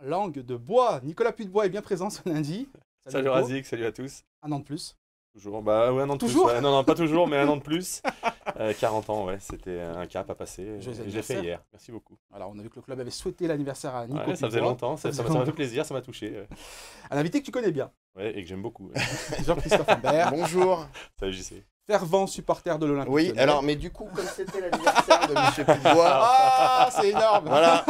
langue de bois. Nicolas puy est bien présent ce lundi. Salut, salut Razik, salut à tous. Un an de plus. Toujours, bah ouais, un an de toujours plus. Non, non, pas toujours, mais un an de plus. 40 euh, ans, ouais, c'était un cap à passer. J'ai fait hier. Merci beaucoup. Alors, on a vu que le club avait souhaité l'anniversaire à Nicolas. ça faisait longtemps, ça, m'a fait plaisir, ça m'a touché. Un invité que tu connais bien. Ouais, et que j'aime beaucoup. Jean-Christophe Humbert. Bonjour. Salut JC. Fervent supporter de l'Olympique. Oui, alors, mais du coup, comme c'était l'anniversaire de M. Putebois, ah, c'est énorme Voilà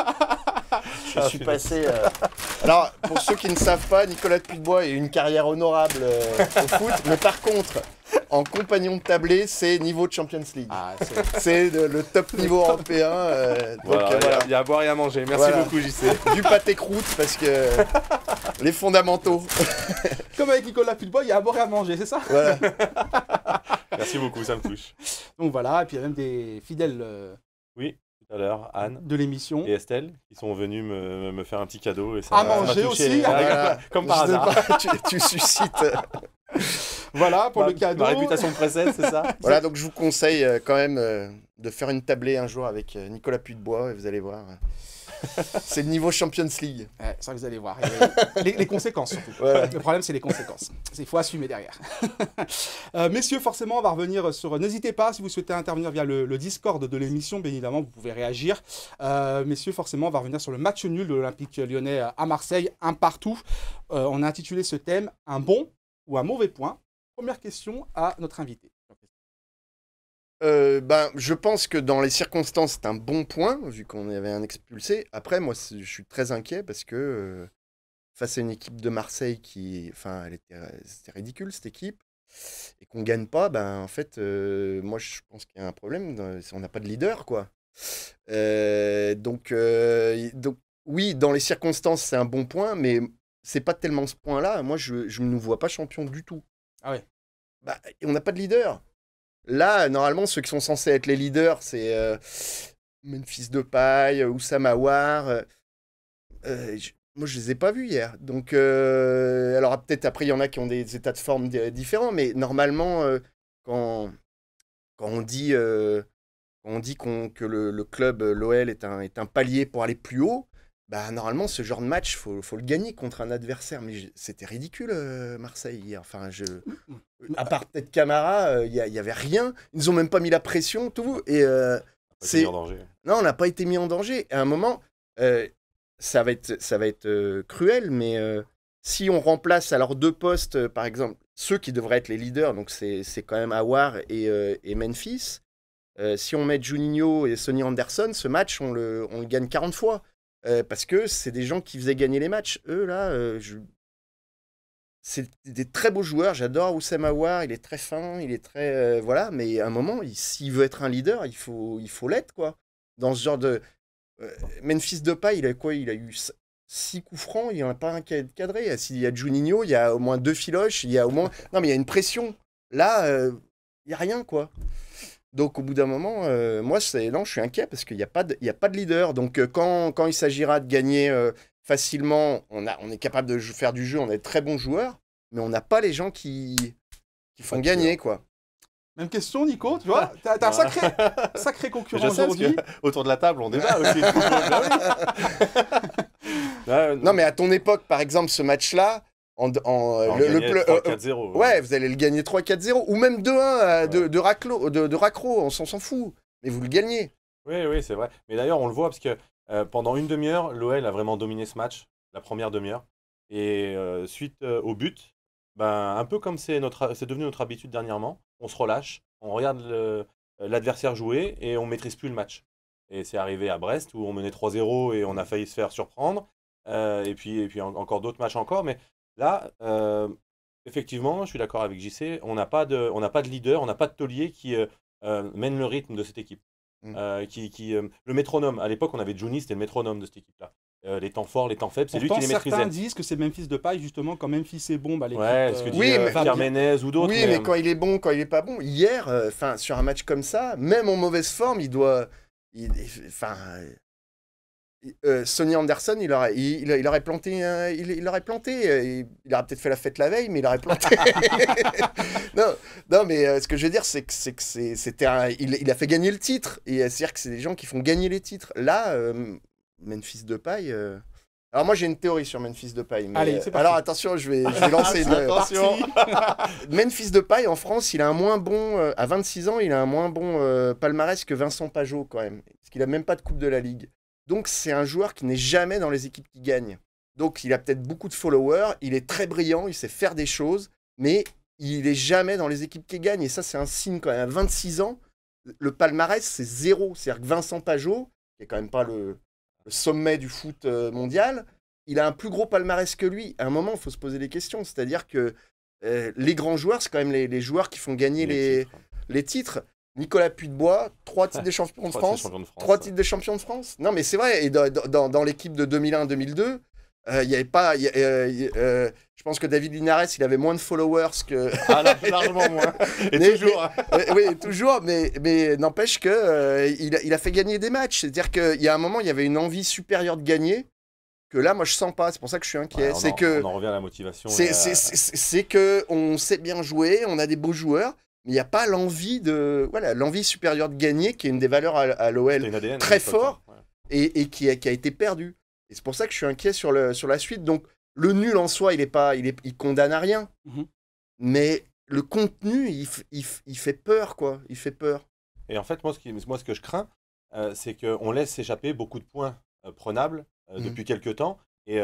je suis passé. Euh, Alors, pour ceux qui ne savent pas, Nicolas de est de a une carrière honorable euh, au foot, mais par contre, en compagnon de tablé, c'est niveau de Champions League. Ah, c'est le top niveau européen. Euh, donc, Il y a à boire et à manger. Merci beaucoup, JC. Du pâté croûte, parce que les fondamentaux. Comme avec Nicolas il y a à boire et à manger, c'est ça Merci beaucoup, ça me touche. Donc voilà, et puis il y a même des fidèles. Oui. Anne de l'émission et Estelle, qui sont venus me, faire un petit cadeau. Et ça à manger aussi Comme par hasard. Pas, tu, suscites. voilà pour le cadeau. Ma réputation précède, c'est ça Voilà, donc je vous conseille euh, quand même euh, de faire une tablée un jour avec euh, Nicolas Bois et vous allez voir. c'est le niveau Champions League. ça, vous allez voir. Les, conséquences, surtout. Le problème, c'est les conséquences. Il faut assumer derrière. Euh, messieurs, forcément, on va revenir sur. N'hésitez pas, si vous souhaitez intervenir via le, Discord de l'émission, bien évidemment, vous pouvez réagir. Euh, messieurs, forcément, on va revenir sur le match nul de l'Olympique lyonnais à Marseille, un partout. Euh, on a intitulé ce thème Un bon ou un mauvais point Première question à notre invité. Euh, ben, je pense que dans les circonstances, c'est un bon point, vu qu'on avait un expulsé. Après, moi, je suis très inquiet parce que euh, face à une équipe de Marseille qui. Enfin, c'était était, ridicule, cette équipe. Et qu'on gagne pas, ben, en fait, euh, moi, je pense qu'il y a un problème. On n'a pas de leader, quoi. donc, donc, oui, dans les circonstances, c'est un bon point, mais c'est pas tellement ce point-là. Moi, je ne nous vois pas champion du tout. Ah ouais bah, on n'a pas de leader. Là, normalement, ceux qui sont censés être les leaders, c'est euh, Memphis Depay, euh, Oussama War. Moi, euh, je, moi, je les ai pas vus hier. Donc, alors peut-être après, il y en a qui ont des états de forme différents, mais normalement, quand, quand on dit, dit qu'on, que le, le club, l'OL, est un, est un palier pour aller plus haut, bah, normalement, ce genre de match, faut, faut le gagner contre un adversaire. Mais c'était ridicule, Marseille, hier. Enfin, je... Mm, mm à part peut-être Camara, il euh, y n'y avait rien. Ils nous ont même pas mis la pression, tout. Et euh, en danger. Non, on n'a pas été mis en danger. À un moment, euh, ça va être, ça va être cruel, mais si on remplace alors deux postes, par exemple, ceux qui devraient être les leaders, donc c'est quand même Awar et, Memphis. si on met Juninho et Sonny Anderson, ce match, on le, on le gagne 40 fois. parce que c'est des gens qui faisaient gagner les matchs. Eux, là, je, c'est des très beaux joueurs. J'adore Oussem Aouar, il est très fin, il est très. Euh, voilà, mais à un moment, s'il veut être un leader, il faut il faut l'être, quoi. Dans ce genre de. Euh, Memphis Depay, il a quoi Il a eu six coups francs, il n'y en a pas un qui cadré. S'il y a Juninho, il y a au moins deux filoches, il y a au moins. Non, mais il y a une pression. Là, euh, il n'y a rien, quoi. Donc, au bout d'un moment, moi, c'est non, je suis inquiet parce qu'il n'y a, pas de... a pas de leader. Donc, quand il s'agira de gagner facilement, on, a, on est capable de faire du jeu, on est très bon joueur, mais on n'a pas les gens qui, qui font gagner, quoi. Même question, Nico, tu vois T'as as un ah. sacré, sacré concurrent aujourd'hui. Autour de la table, on débat aussi. Bah non, mais à ton époque, par exemple, ce match-là, en, le, 3-4-0. Euh, euh, ouais. vous allez le gagner 3-4-0, ou même 2-1 euh, de, de, Racro, on s'en fout, mais vous le gagnez. Oui, oui, c'est vrai. Mais d'ailleurs, on le voit parce que euh, pendant une demi-heure, l'OL a vraiment dominé ce match, la première demi-heure. Et euh, suite euh, au but, ben, un peu comme c'est devenu notre habitude dernièrement, on se relâche, on regarde l'adversaire jouer et on ne maîtrise plus le match. Et c'est arrivé à Brest où on menait 3-0 et on a failli se faire surprendre. et puis, et puis encore d'autres matchs encore. Mais là, effectivement, je suis d'accord avec JC, on n'a pas, de, pas de leader, on n'a pas de taulier qui mène le rythme de cette équipe. Mmh. Euh, qui, euh, le métronome, à l'époque on avait Juni, c'était le métronome de cette équipe-là. Euh, les temps forts, les temps faibles, c'est lui qui les maîtrisait. Certains disent que c'est Memphis de paille justement quand Memphis est bon, bah les. Ouais, ce oui, mais... ou d'autres. Oui, mais, quand il est bon, quand il est pas bon. Hier, enfin sur un match comme ça, même en mauvaise forme, il doit, enfin Sony euh, Sonny Anderson, il aurait, il, aurait planté, il, aurait planté, il, il euh, peut-être fait la fête la veille, mais il aurait planté. non, non, mais euh, ce que je veux dire, c'est que c'était, il, a fait gagner le titre, et c'est-à-dire que c'est des gens qui font gagner les titres. Là, Memphis de paille. Alors moi j'ai une théorie sur Memphis de paille. Alors attention, je vais, je vais lancer une... Attention. Memphis de paille en France, il a un moins bon à 26 ans, il a un moins bon palmarès que Vincent Pajot quand même, parce qu'il a même pas de coupe de la ligue. Donc c'est un joueur qui n'est jamais dans les équipes qui gagnent. Donc il a peut-être beaucoup de followers, il est très brillant, il sait faire des choses, mais il n'est jamais dans les équipes qui gagnent. Et ça, c'est un signe quand même. À 26 ans, le palmarès, c'est zéro. C'est-à-dire que Vincent Pajot, qui est quand même pas le, sommet du foot euh, mondial, il a un plus gros palmarès que lui. À un moment, il faut se poser des questions. C'est-à-dire que euh, les grands joueurs, c'est quand même les, joueurs qui font gagner les titres. Hein. Nicolas Puy-de-Bois, trois titres des champions de France, trois titres des champions de France. Non, mais c'est vrai. Et dans, l'équipe de 2001-2002, euh, il y avait pas. Euh, euh, je pense que David Linares, il avait moins de followers que. ah, largement moins. toujours. oui, toujours. Mais, n'empêche que il, a fait gagner des matchs. C'est-à-dire qu'il y a un moment, il y avait une envie supérieure de gagner. Que là, moi, je sens pas. C'est pour ça que je suis inquiet. c'est que. On en revient à la motivation. C'est, qu'on c'est, que on sait bien jouer, on a des beaux joueurs mais il n'y a pas l'envie de voilà l'envie supérieure de gagner qui est une des valeurs à, l'OL très fort et, et qui, a, qui, a, été perdue et c'est pour ça que je suis inquiet sur, le, sur la suite donc le nul en soi il est pas il, est, il condamne à rien mhm. mais le contenu il, fait peur quoi il fait peur et en fait moi ce, qui, moi, ce que je crains euh, c'est qu'on laisse s'échapper beaucoup de points euh, prenables euh, mhm. depuis quelques temps et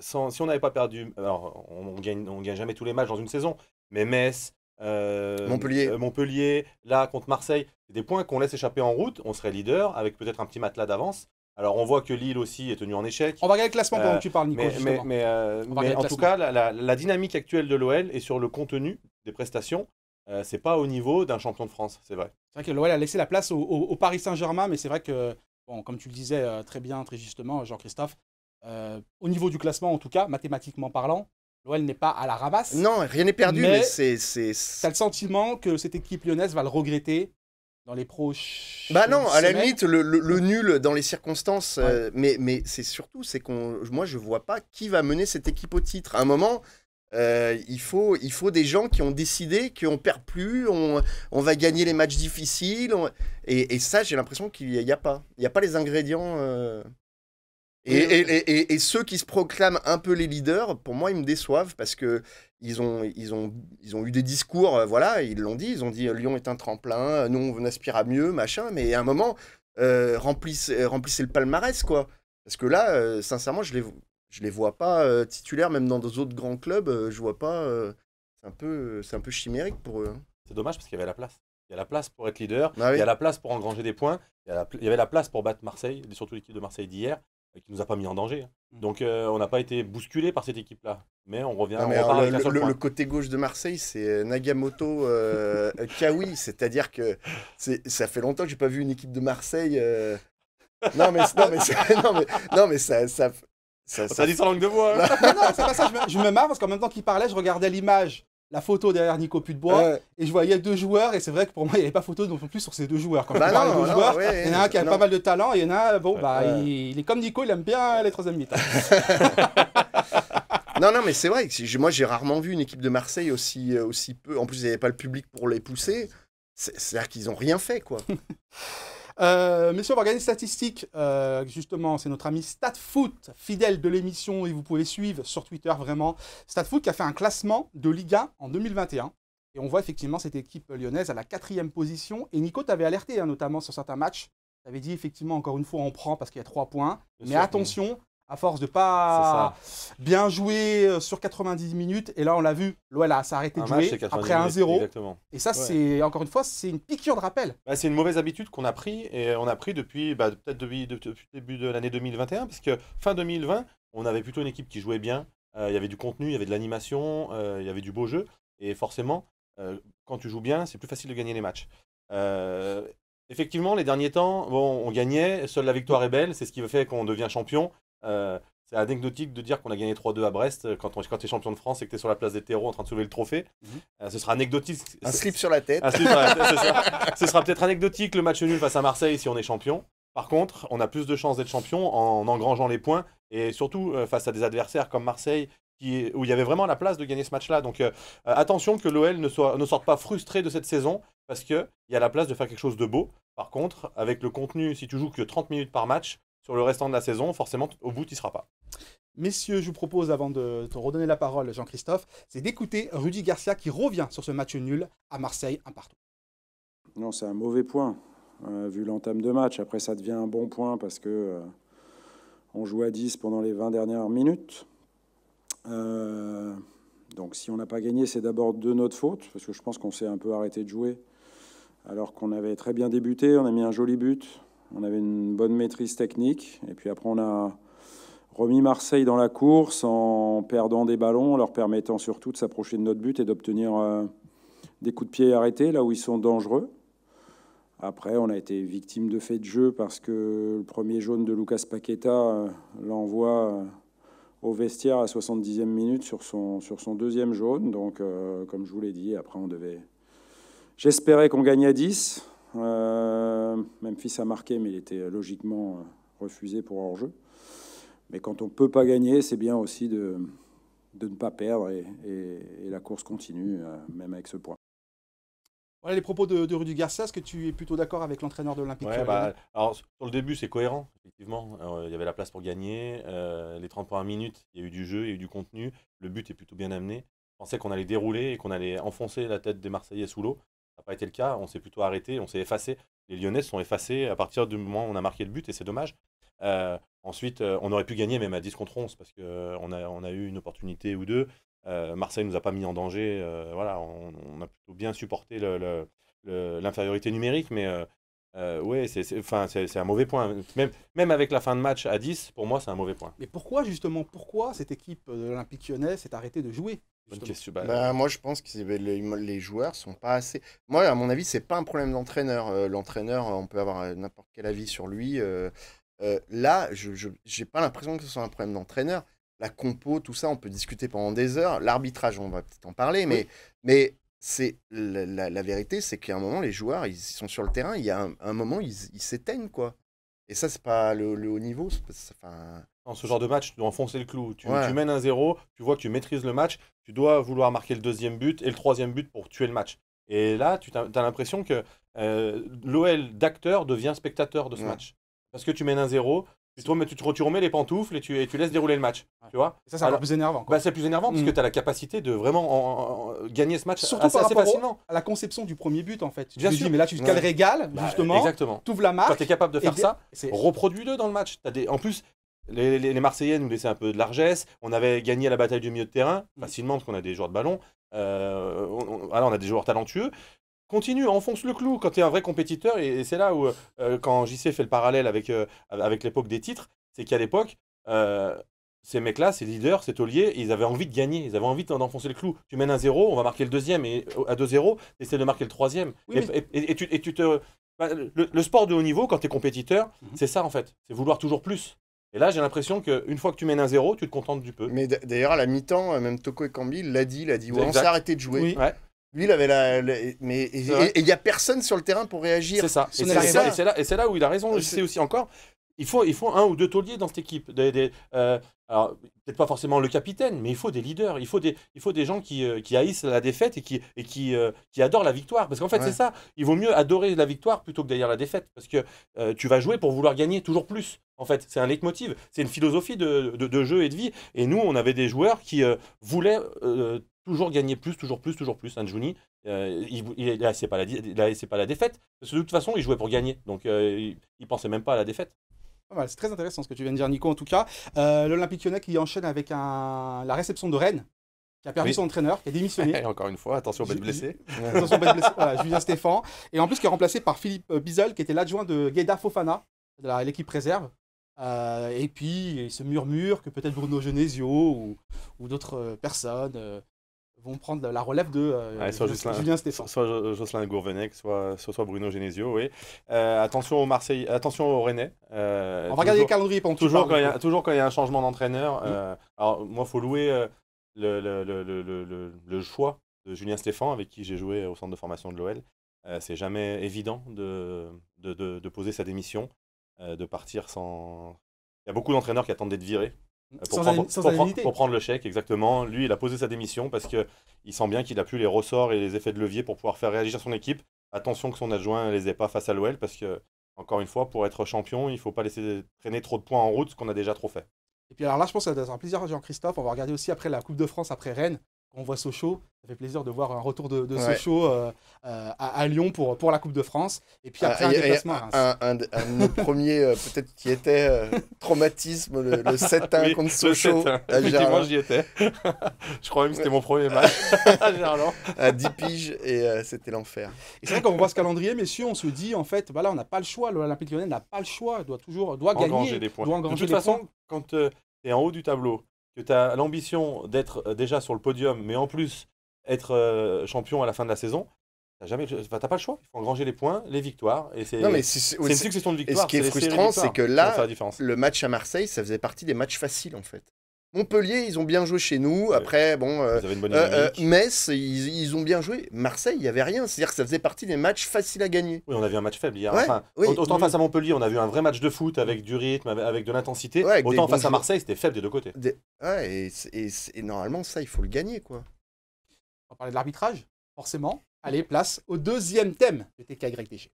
sans, si on n'avait pas perdu alors on, ne gagne on gagne jamais tous les matchs dans une saison mais Metz euh, Montpellier. Euh, Montpellier, là contre Marseille, des points qu'on laisse échapper en route, on serait leader avec peut-être un petit matelas d'avance. Alors on voit que Lille aussi est tenue en échec. On va regarder le classement pendant euh, que tu parles, Nico. Mais, en tout cas, la, dynamique actuelle de l'OL est sur le contenu des prestations. c'est pas au niveau d'un champion de France, c'est vrai. C'est vrai que l'OL a laissé la place au, Paris Saint-Germain, mais c'est vrai que, comme tu le disais très bien, très justement, Jean-Christophe, au niveau du classement en tout cas, mathématiquement parlant, L'OL n'est pas à la ramasse. Non, rien n'est perdu, mais, c'est c'est. T'as le sentiment que cette équipe lyonnaise va le regretter dans les proches. Bah non, à la limite, le, nul dans les circonstances. Euh, mais mais c'est surtout, c'est qu'on, moi, je vois pas qui va mener cette équipe au titre. À un moment. Euh, il, faut, il faut des gens qui ont décidé qu'on perd plus, on, va gagner les matchs difficiles. et, ça, j'ai l'impression qu'il n'y a, pas. Il n'y a pas les ingrédients. Euh, et, et, et, ceux qui se proclament un peu les leaders, pour moi, ils me déçoivent parce que ils ont, ils ont, ils ont eu des discours, euh, voilà, ils l'ont dit, ils ont dit Lyon est un tremplin, nous on aspire à mieux, machin, mais à un moment, euh, remplissez, euh, le palmarès, quoi. Parce que là, euh, sincèrement, je les, je les vois pas titulaires, même dans d'autres grands clubs, je vois pas. c'est un peu, c'est un peu chimérique pour eux. Hein. C'est dommage parce qu'il y avait la place. Il y a la place pour être leader, bah il y a la place pour engranger des points, il y, il y, avait la place pour battre Marseille, surtout l'équipe de Marseille d'hier qui nous a pas mis en danger. Hein. Mmh. Donc euh, on n'a pas été bousculé par cette équipe-là. Mais on revient. à on le, côté gauche de Marseille, c'est euh, Nagamoto euh, Kawi. C'est-à-dire que ça fait longtemps que j'ai pas vu une équipe de Marseille. Non, mais, non, mais, non, mais, ça, ça... Ça, dit sans langue de bois. Hein. non, ça. Je me, je me marre parce qu'en même temps qu'il parlait, je regardais l'image la photo derrière Nico Putebois et je voyais deux joueurs et c'est vrai que pour moi il n'y avait pas photo non plus sur ces deux joueurs quand bah il y en a un qui a pas mal de talent et il y en a bon bah, il, est comme Nico il aime bien les troisième mi Non, non, mais c'est vrai. Que moi, j'ai rarement vu une équipe de Marseille aussi, euh, aussi peu. En plus, il n'y avait pas le public pour les pousser. C'est-à-dire qu'ils n'ont rien fait, quoi. Euh, messieurs, on va regarder les euh, justement, c'est notre ami StatFoot, fidèle de l'émission, et vous pouvez suivre sur Twitter vraiment. StatFoot qui a fait un classement de Liga en 2021. Et on voit effectivement cette équipe lyonnaise à la quatrième position. Et Nico t'avait alerté, hein, notamment sur certains matchs. T'avais dit effectivement, encore une fois, on prend parce qu'il y a trois points. mais attention, à force de pas bien jouer euh, sur 90 minutes. Et là, on l'a vu, l'OL a arrêté de jouer après 1-0. Et ça, c'est encore une fois, c'est une piqûre de rappel. Bah, c'est une mauvaise habitude qu'on a pris et on a pris depuis bah, peut-être depuis, le début de l'année 2021, parce que fin 2020, on avait plutôt une équipe qui jouait bien. Euh, il y avait du contenu, il y avait de l'animation, euh, il y avait du beau jeu. Et forcément, quand tu joues bien, c'est plus facile de gagner les matchs. Effectivement, les derniers temps, bon, on gagnait, seule la victoire est belle, c'est ce qui fait qu'on devient champion. Euh, c'est anecdotique de dire qu'on a gagné 3-2 à Brest euh, quand, on, quand tu es champion de France et que tu es sur la place des terreaux en train de soulever le trophée. Mhm. Euh, ce sera anecdotique. Un slip sur la tête. ce sera peut-être anecdotique le match nul face à Marseille si on est champion. Par contre, on a plus de chances d'être champion en engrangeant les points et surtout face à des adversaires comme Marseille qui, où il y avait vraiment la place de gagner ce match-là. Donc attention que l'OL ne, ne sorte pas frustré de cette saison parce qu'il y a la place de faire quelque chose de beau. Par contre, avec le contenu, si tu joues que 30 minutes par match, sur le restant de la saison, forcément, au bout, il ne sera pas. Messieurs, je vous propose, avant de te redonner la parole, Jean-Christophe, c'est d'écouter Rudy Garcia qui revient sur ce match nul à Marseille, un partout. Non, c'est un mauvais point, euh, vu l'entame de match. Après, ça devient un bon point parce que euh, on joue à 10 pendant les 20 dernières minutes. Euh, donc, si on n'a pas gagné, c'est d'abord de notre faute, parce que je pense qu'on s'est un peu arrêté de jouer, alors qu'on avait très bien débuté, on a mis un joli but. On avait une bonne maîtrise technique. Et puis après, on a remis Marseille dans la course en perdant des ballons, leur permettant surtout de s'approcher de notre but et d'obtenir euh, des coups de pied arrêtés là où ils sont dangereux. Après, on a été victime de faits de jeu parce que le premier jaune de Lucas Paqueta euh, l'envoie euh, au vestiaire à 70e minute sur son, deuxième jaune. Donc, comme je vous l'ai dit, après, on devait. J'espérais qu'on gagnait à 10. Même euh, Memphis a marqué, mais il était logiquement euh, refusé pour hors-jeu. Mais quand on ne peut pas gagner, c'est bien aussi de, de, ne pas perdre et, la course continue, euh, même avec ce point. Voilà les propos de, de Rudy Garcia. Est-ce que tu es plutôt d'accord avec l'entraîneur de l'Olympique bah, Alors, sur le début, c'est cohérent, effectivement. il y avait la place pour gagner. les 30 premières minutes, il y a eu du jeu, il y a eu du contenu. Le but est plutôt bien amené. Je pensais qu'on allait dérouler et qu'on allait enfoncer la tête des Marseillais sous l'eau n'a pas été le cas. On s'est plutôt arrêté, on s'est effacé. Les Lyonnais sont effacés à partir du moment où on a marqué le but et c'est dommage. Euh, ensuite, euh, on aurait pu gagner même à 10 contre 11 parce qu'on euh, a, on a eu une opportunité ou deux. Marseille ne nous a pas mis en danger. voilà, on, on, a plutôt bien supporté l'infériorité numérique, mais euh, oui, c'est enfin, un mauvais point. Même, même avec la fin de match à 10, pour moi, c'est un mauvais point. Mais pourquoi, justement, pourquoi cette équipe de l'Olympique lyonnais s'est arrêtée de jouer bah, bah, moi, je pense que bah, les, les, joueurs sont pas assez. Moi, à mon avis, c'est pas un problème d'entraîneur. Euh, l'entraîneur, on peut avoir euh, n'importe quel avis sur lui. là, je n'ai pas l'impression que ce soit un problème d'entraîneur. La compo, tout ça, on peut discuter pendant des heures. L'arbitrage, on va peut-être en parler, mais, mais c'est la, vérité, c'est qu'à un moment, les joueurs, ils sont sur le terrain, il y a un, moment, ils s'éteignent, quoi. Et ça, c'est pas le, haut niveau. en Dans ce genre de match, tu dois enfoncer le clou. Tu, mènes un 0, tu vois que tu maîtrises le match, tu dois vouloir marquer le deuxième but et le troisième but pour tuer le match. Et là, tu as, l'impression que euh, l'OL d'acteur devient spectateur de ce match. Parce que tu mènes un 0, tu, te remets, tu, les pantoufles et tu, tu laisses dérouler le match. Tu vois ça, c'est plus énervant. Bah, c'est plus énervant parce mm. que tu as la capacité de vraiment gagner ce match Surtout assez, facilement. à la conception du premier but, en fait. Tu Dis, mais là, tu te régale bah, justement. Exactement. Tu ouvres la marque. Quand tu es capable de faire ça, reproduis-le dans le match. As des... En plus, les, Marseillais nous laissaient un peu de largesse. On avait gagné la bataille du milieu de terrain mm. facilement parce qu'on a des joueurs de ballon. alors euh, on a des joueurs talentueux continue, enfonce le clou quand tu es un vrai compétiteur. Et, c'est là où, euh, euh, quand JC fait le parallèle avec, euh, avec l'époque des titres, c'est qu'à l'époque, ces mecs-là, ces leaders, ces tauliers, ils avaient envie de gagner, ils avaient envie d'enfoncer le clou. Tu mènes un zéro, on va marquer le deuxième, et à 2-0, essaie de marquer le troisième. et, et, tu, te. Bah, le, sport de haut niveau, quand tu es compétiteur, mhm. c'est ça en fait, c'est vouloir toujours plus. Et là, j'ai l'impression qu'une fois que tu mènes un zéro, tu te contentes du peu. Mais d'ailleurs, à la mi-temps, même Toko et Kambi l'a dit, il a dit, on s'est arrêté de jouer. Lui, il avait la. mais, et il n'y a personne sur le terrain pour réagir. C'est ça. Et c'est là, où il a raison. Euh, Je sais aussi encore. Il faut, il faut un ou deux tauliers dans cette équipe. Des, euh, alors, peut-être pas forcément le capitaine, mais il faut des leaders. Il faut des, il faut des gens qui, euh, qui haïssent la défaite et qui, et qui, qui adorent la victoire. Parce qu'en fait, c'est ça. Il vaut mieux adorer la victoire plutôt que d'ailleurs la défaite. Parce que tu vas jouer pour vouloir gagner toujours plus. En fait, c'est un leitmotiv. C'est une philosophie de, de, de, jeu et de vie. Et nous, on avait des joueurs qui voulaient toujours gagner plus, toujours plus, toujours plus. Hein, un euh, il, il, là, c'est pas, la, c'est pas la défaite. Parce que de toute façon, il jouait pour gagner. Donc, euh, il, ne pensait même pas à la défaite. C'est très intéressant ce que tu viens de dire, Nico, en tout cas. Euh, L'Olympique lyonnais qui enchaîne avec un... la réception de Rennes, qui a perdu son entraîneur, qui a démissionné. Et encore une fois, attention, bête blessé. attention, blessé. Julien Stéphan. Et en plus, qui est remplacé par Philippe Bizol, qui était l'adjoint de Gaïda Fofana, de l'équipe réserve. et puis, il se murmure que peut-être Bruno Genesio ou, d'autres personnes vont prendre la relève de euh, soit Julien, Jocelyn, Stéphane. Soit Jocelyn Gourvenec, soit, Bruno Genesio, oui. Euh, attention au Marseille, attention au Rennais. Euh, on va regarder les calendriers toujours quand, il y a, toujours quand il y a un changement d'entraîneur. Mm. alors, moi, il faut louer le, choix de Julien Stéphane, avec qui j'ai joué au centre de formation de l'OL. c'est jamais évident de, de, de, poser sa démission, de partir sans. Il y a beaucoup d'entraîneurs qui attendent d'être virés euh, pour, prendre, le chèque, exactement. Lui, il a posé sa démission parce qu'il sent bien qu'il n'a plus les ressorts et les effets de levier pour pouvoir faire réagir son équipe. Attention que son adjoint ne les ait pas face à l'OL parce que, encore une fois, pour être champion, il ne faut pas laisser traîner trop de points en route, ce qu'on a déjà trop fait. Et puis alors là, je pense que ça va être un plaisir, Jean-Christophe. On va regarder aussi après la Coupe de France, après Rennes on voit Sochaux, ça fait plaisir de voir un retour de, Sochaux euh, euh, à, Lyon pour, pour la Coupe de France. Et puis après, ah, un déplacement. un, un, de nos premiers, euh, peut-être, qui était traumatisme, le, 7-1 contre Sochaux. Effectivement, j'y étais. Je crois même que c'était mon premier match à 10 piges, et c'était l'enfer. Et c'est vrai, qu'on voit ce calendrier, messieurs, on se dit, en fait, voilà, bah on n'a pas le choix. L'Olympique lyonnais n'a pas le choix. doit toujours doit engranger gagner. Des points. de toute façon, quand tu es en haut du tableau, que tu as l'ambition d'être euh, déjà sur le podium, mais en plus être euh, champion à la fin de la saison, tu jamais, pas le choix. Il faut engranger les points, les victoires, et c'est. une succession de victoires. ce qui est frustrant, c'est que là, le match à Marseille, ça faisait partie des matchs faciles en fait. Montpellier, ils ont bien joué chez nous. Après, bon, euh, euh, euh, Metz, ils, ont bien joué. Marseille, il n'y avait rien. C'est-à-dire que ça faisait partie des matchs faciles à gagner. Oui, on a vu un match faible hier. autant mmh. face à Montpellier, on a vu un vrai match de foot avec du rythme, avec de l'intensité. autant face à Marseille, c'était faible des deux côtés. Ouais, et, normalement, ça, il faut le gagner, quoi. On va parler de l'arbitrage, forcément. Allez, place au deuxième thème de TKYTG.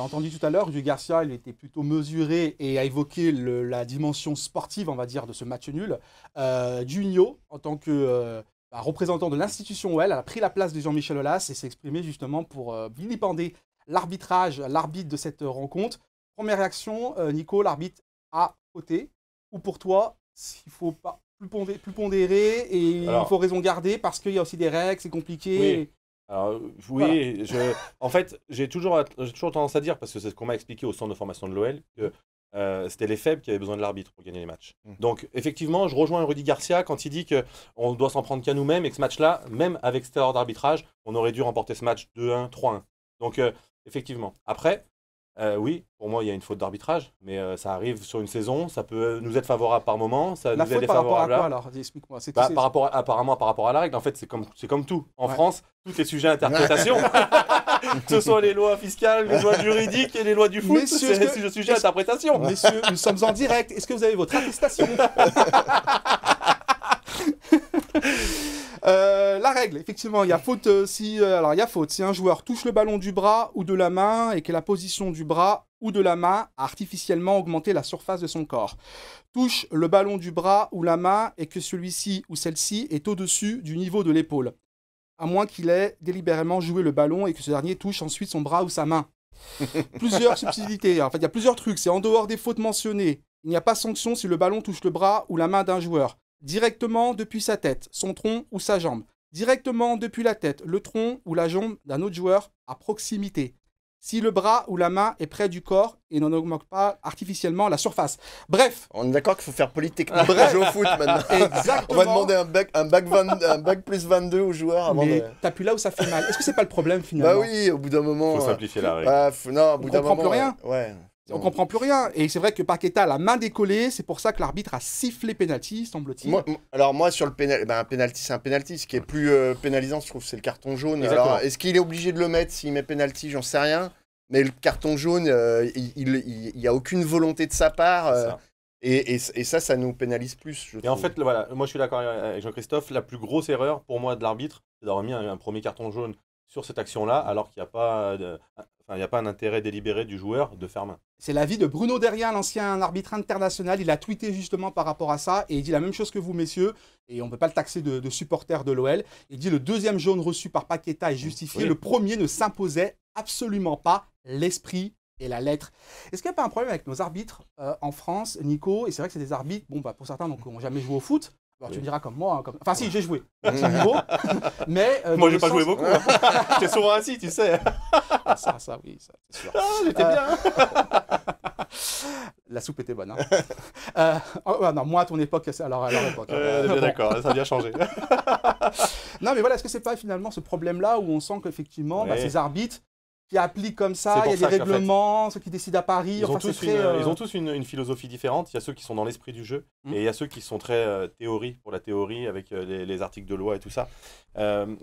entendu tout à l'heure, du Garcia, il était plutôt mesuré et a évoqué la dimension sportive, on va dire, de ce match nul. Euh, Junio, en tant que euh, bah, représentant de l'institution OL, a pris la place de Jean-Michel Aulas et s'est exprimé justement pour euh, vilipender l'arbitrage, l'arbitre de cette rencontre. Première réaction, euh, Nico, l'arbitre a ôté. Ou pour toi, s'il faut pas plus pondérer et il faut raison garder parce qu'il y a aussi des règles, c'est compliqué. Alors, oui, en fait, j'ai toujours, toujours tendance à dire, parce que c'est ce qu'on m'a expliqué au centre de formation de l'OL, que euh, c'était les faibles qui avaient besoin de l'arbitre pour gagner les matchs. Mm. Donc, effectivement, je rejoins Rudy Garcia quand il dit qu'on doit s'en prendre qu'à nous-mêmes et que ce match-là, même avec cet erreur d'arbitrage, on aurait dû remporter ce match 2-1, 3-1. Donc, euh, effectivement. Après, euh, oui, pour moi, il y a une faute d'arbitrage, mais euh, ça arrive sur une saison, ça peut nous être favorable par moment, ça la faute par rapport à quoi alors Explique-moi. Bah, c'est par rapport apparemment par rapport à la règle, en fait, c'est comme c'est comme tout. En France, tous les sujets à interprétation. ce sont les lois fiscales, les lois juridiques et les lois du foot, c'est le sujet à interprétation. Messieurs, nous sommes en direct. Est-ce que vous avez votre attestation Euh, la règle, effectivement, il y a faute euh, si euh, il y a faute si un joueur touche le ballon du bras ou de la main et que la position du bras ou de la main a artificiellement augmenté la surface de son corps. Touche le ballon du bras ou la main et que celui-ci ou celle-ci est au-dessus du niveau de l'épaule, à moins qu'il ait délibérément joué le ballon et que ce dernier touche ensuite son bras ou sa main. plusieurs subtilités. En fait, il y a plusieurs trucs. C'est en dehors des fautes mentionnées. Il n'y a pas sanction si le ballon touche le bras ou la main d'un joueur directement depuis sa tête, son tronc ou sa jambe, directement depuis la tête, le tronc ou la jambe d'un autre joueur à proximité. Si le bras ou la main est près du corps et n'en augmente pas artificiellement la surface. Bref. On est d'accord qu'il faut faire polytechnique Bref, jouer au foot maintenant. Exactement. On va demander un bac, un plus 22 aux joueurs avant Mais plus là où ça fait mal. Est-ce que c'est pas le problème bah finalement Bah oui, au bout d'un moment. Faut simplifier la euh, règle. non, au bout d'un moment. Plus rien. ouais. On comprend plus rien. Et c'est vrai que Paqueta a la main décollée, c'est pour ça que l'arbitre a sifflé penalty, semble-t-il. alors moi, sur le penalty, ben, penalty, c'est un penalty. Ce qui est plus euh, pénalisant, je trouve, c'est le carton jaune. est-ce qu'il est obligé de le mettre s'il met penalty J'en sais rien. Mais le carton jaune, euh, il n'y a aucune volonté de sa part. Euh, et, ça, ça nous pénalise plus. et en fait, voilà, moi je suis d'accord avec Jean-Christophe. La plus grosse erreur pour moi de l'arbitre, c'est d'avoir mis un, un premier carton jaune sur cette action-là, alors qu'il n'y a pas de, il n'y a pas un intérêt délibéré du joueur de faire main. C'est l'avis de Bruno Derrien, l'ancien arbitre international. Il a tweeté justement par rapport à ça et il dit la même chose que vous, messieurs. Et on ne peut pas le taxer de, de supporter de l'OL. Il dit le deuxième jaune reçu par Paqueta est justifié. Le premier ne s'imposait absolument pas. L'esprit et la lettre. Est-ce qu'il n'y a pas un problème avec nos arbitres euh, en France, Nico Et c'est vrai que c'est des arbitres, bon, bah, pour certains, donc, n'ont jamais joué au foot, alors, tu diras comme moi. Hein, enfin, si, j'ai joué. niveau. mais. Euh, moi, j'ai pas joué beaucoup. Hein. J'étais souvent assis, tu sais. ah, ça, ça, oui, ça, c'est sûr. Ah, j'étais bien. Euh, la soupe était bonne. Hein. Euh, oh, ah, non, moi, à ton époque, alors à leur époque. D'accord, ça a bien changé. non, mais voilà, est-ce que c'est pas finalement ce problème-là où on sent qu'effectivement, bah, ces arbitres qui applique comme ça, il y a des règlements, ceux qui décident à Paris. Ils, enfin, ont, tous très, une, euh, ils ont tous une, philosophie différente. Il y a ceux qui sont dans l'esprit du jeu hmm. et il y a ceux qui sont très euh, théorie pour la théorie avec euh, les, articles de loi et tout ça.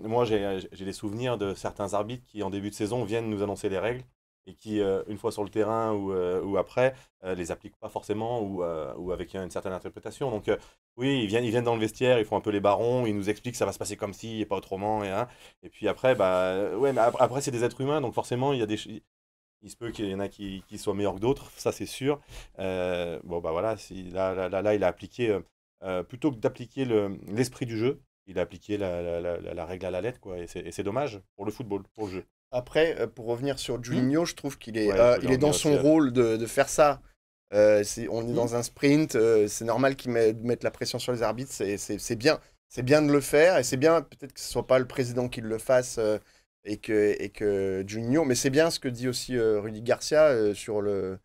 moi, j'ai des souvenirs de certains arbitres qui, en début de saison, viennent nous annoncer les règles et qui, une fois sur le terrain ou, ou après, les appliquent pas forcément ou, ou avec une certaine interprétation. Donc, oui, ils viennent, ils viennent dans le vestiaire, ils font un peu les barons, ils nous expliquent que ça va se passer comme si et pas autrement. Et, hein. et puis après, bah, euh, ouais, après, c'est des êtres humains, donc forcément, il y a des. Il se peut qu'il y en a qui, qui soient meilleurs que d'autres, ça c'est sûr. Euh, bon, bah voilà, là, là, là, il a appliqué, euh, plutôt que d'appliquer l'esprit du jeu, il a appliqué la, la, la, règle à la lettre, quoi. Et c'est dommage pour le football, pour le jeu. Après, pour revenir sur mmh. Juninho, je trouve qu'il est, il est dans son rôle de, de faire ça. Euh, on est mhm. dans un sprint, euh, c'est normal qu'ils mettent la pression sur les arbitres, c'est bien. C'est bien de le faire et c'est bien, peut-être que ce soit pas le président qui le fasse euh, et que, et que mais c'est bien ce que dit aussi Rudy Garcia sur le,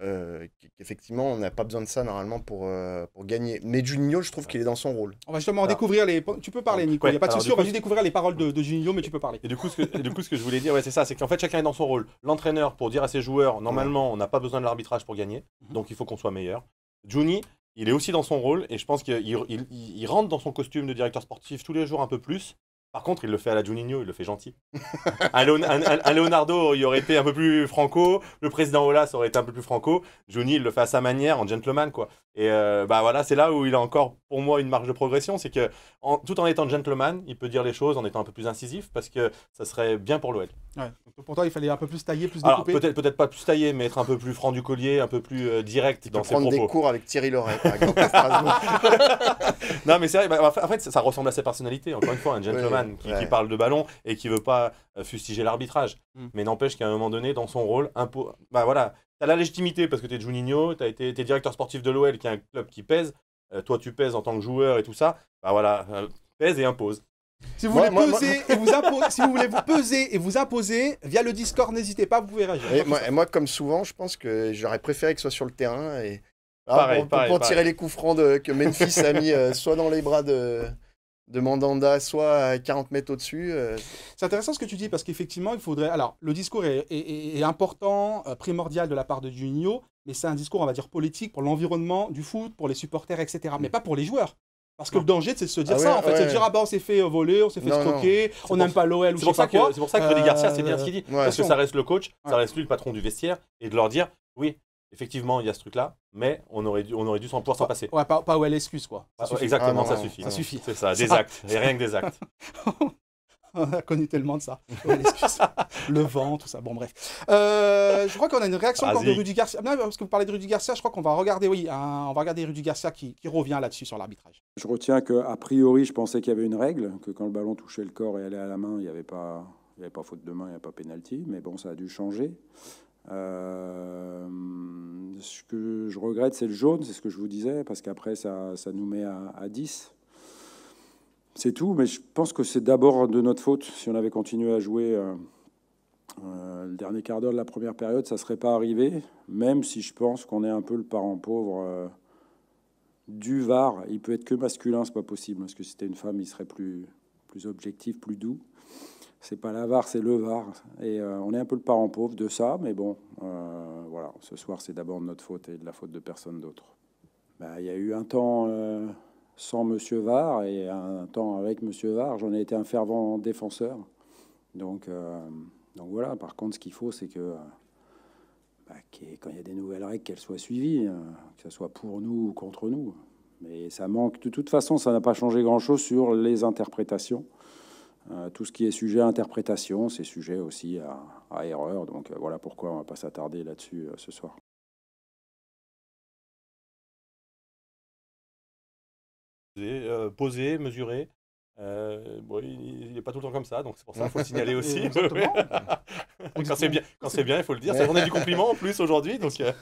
Effectivement, euh, qu'effectivement, on n'a pas besoin de ça normalement pour, euh, pour gagner. Mais Juninho, je trouve qu'il est dans son rôle. On va justement en découvrir les. Tu peux parler, Nico, il n'y a pas de souci, on va juste découvrir les paroles de, de, mais tu peux parler. Et du coup, ce que, que je voulais dire, ouais, c'est ça c'est qu'en fait, chacun est dans son rôle. L'entraîneur, pour dire à ses joueurs, normalement, on n'a pas besoin de l'arbitrage pour gagner, mhm. donc il faut qu'on soit meilleur. Juni, il est aussi dans son rôle, et je pense qu'il rentre dans son costume de directeur sportif tous les jours un peu plus. Par contre, il le fait à la Juninho, il le fait gentil. à Leonardo, il aurait été un peu plus franco. Le président Olas aurait été un peu plus franco. Juninho, il le fait à sa manière, en gentleman, quoi. Et euh, bah voilà, c'est là où il a encore pour moi une marge de progression, c'est que en, tout en étant gentleman, il peut dire les choses en étant un peu plus incisif parce que ça serait bien pour l'OL. Pourtant, il fallait un peu plus tailler, plus découper. Peut-être peut pas plus tailler, mais être un peu plus franc du collier, un peu plus euh, direct dans peut ses prendre des cours avec Thierry Loret, non, mais c'est vrai. Bah, en fait, ça, ressemble à sa personnalité. Encore une fois, un gentleman qui, parle de ballon et qui veut pas euh, fustiger l'arbitrage. Hmm. Mais n'empêche qu'à un moment donné, dans son rôle, impo... bah voilà, as la légitimité parce que tu t'es Juninho, t'as été es directeur sportif de l'OL, qui est un club qui pèse. Euh, toi tu pèses en tant que joueur et tout ça, bah voilà, euh, pèse et impose. Si vous, voulez peser Et vous peser et vous imposer via le Discord, n'hésitez pas, vous pouvez réagir. Et moi, comme souvent, je pense que j'aurais préféré que ce soit sur le terrain et ah, pareil, pour, tirer les coups francs de, que Memphis a mis euh, soit dans les bras de, de Mandanda, soit à 40 mètres au-dessus. C'est intéressant ce que tu dis parce qu'effectivement, il faudrait. Alors, le discours est, important, primordial de la part de Junio mais c'est un discours, on va dire, politique pour l'environnement du foot, pour les supporters, etc. Mais mm. pas pour les joueurs. Parce que le danger, c'est de se dire ah ça, en fait. Ouais. C'est de dire, ah bah, on s'est fait euh, voler, on s'est fait stocker on n'aime pas l'OL ou je ça C'est pour ça que Freddy euh, Garcia, c'est bien ce qu'il dit. Parce que ça reste le coach, ça reste lui, le patron du vestiaire, et de leur dire, oui, effectivement, il y a ce truc-là, mais on aurait dû, on aurait dû s'en pouvoir s'en passer. Ouais, pas, pas où elle excuse, quoi. Ah, exactement, ah, ça suffit. Ça suffit. C'est ça, des actes, et rien que des actes. on a connu tellement de ça. le vent, tout ça. Bon, bref. Euh, je crois qu'on a une réaction encore de Rudy Garcia. parce que vous parlez de Rudy Garcia, je crois qu'on va regarder, oui, on va regarder Rudy Garcia qui, qui revient là-dessus sur l'arbitrage. Je retiens qu'a priori, je pensais qu'il y avait une règle, que quand le ballon touchait le corps et allait à la main, il n'y avait pas. avait pas faute de main, il n'y a pas pénalty, mais bon, ça a dû changer. Euh, ce que je regrette, c'est le jaune, c'est ce que je vous disais, parce qu'après, ça, ça, nous met à, à 10. C'est tout, mais je pense que c'est d'abord de notre faute. Si on avait continué à jouer euh, euh, le dernier quart d'heure de la première période, ça ne serait pas arrivé, même si je pense qu'on est un peu le parent pauvre euh, du VAR. Il peut être que masculin, c'est pas possible, parce que si c'était une femme, il serait plus, plus objectif, plus doux. C'est pas la VAR, c'est le VAR. Et on est un peu le parent pauvre de ça, mais bon, voilà, ce soir, c'est d'abord de notre faute et de la faute de personne d'autre. Bah, il y a eu un temps sans Monsieur Var et un temps avec Monsieur Var, j'en ai été un fervent défenseur. Donc, euh, donc voilà. Par contre, ce qu'il faut, c'est que euh, bah, quand il y a des nouvelles règles, qu'elles soient suivies, hein, que ce soit pour nous ou contre nous. Mais ça manque. De toute façon, ça n'a pas changé grand-chose sur les interprétations. Euh, tout ce qui est sujet à interprétation, c'est sujet aussi à, erreur. Donc voilà pourquoi on ne va pas s'attarder là-dessus ce soir. Euh, posé, mesuré. Euh, il n'est pas tout le temps comme ça, donc c'est pour ça qu'il faut le signaler aussi. quand c'est bien, c'est bien, il faut le dire. C'est la du compliment en plus aujourd'hui, donc. Euh.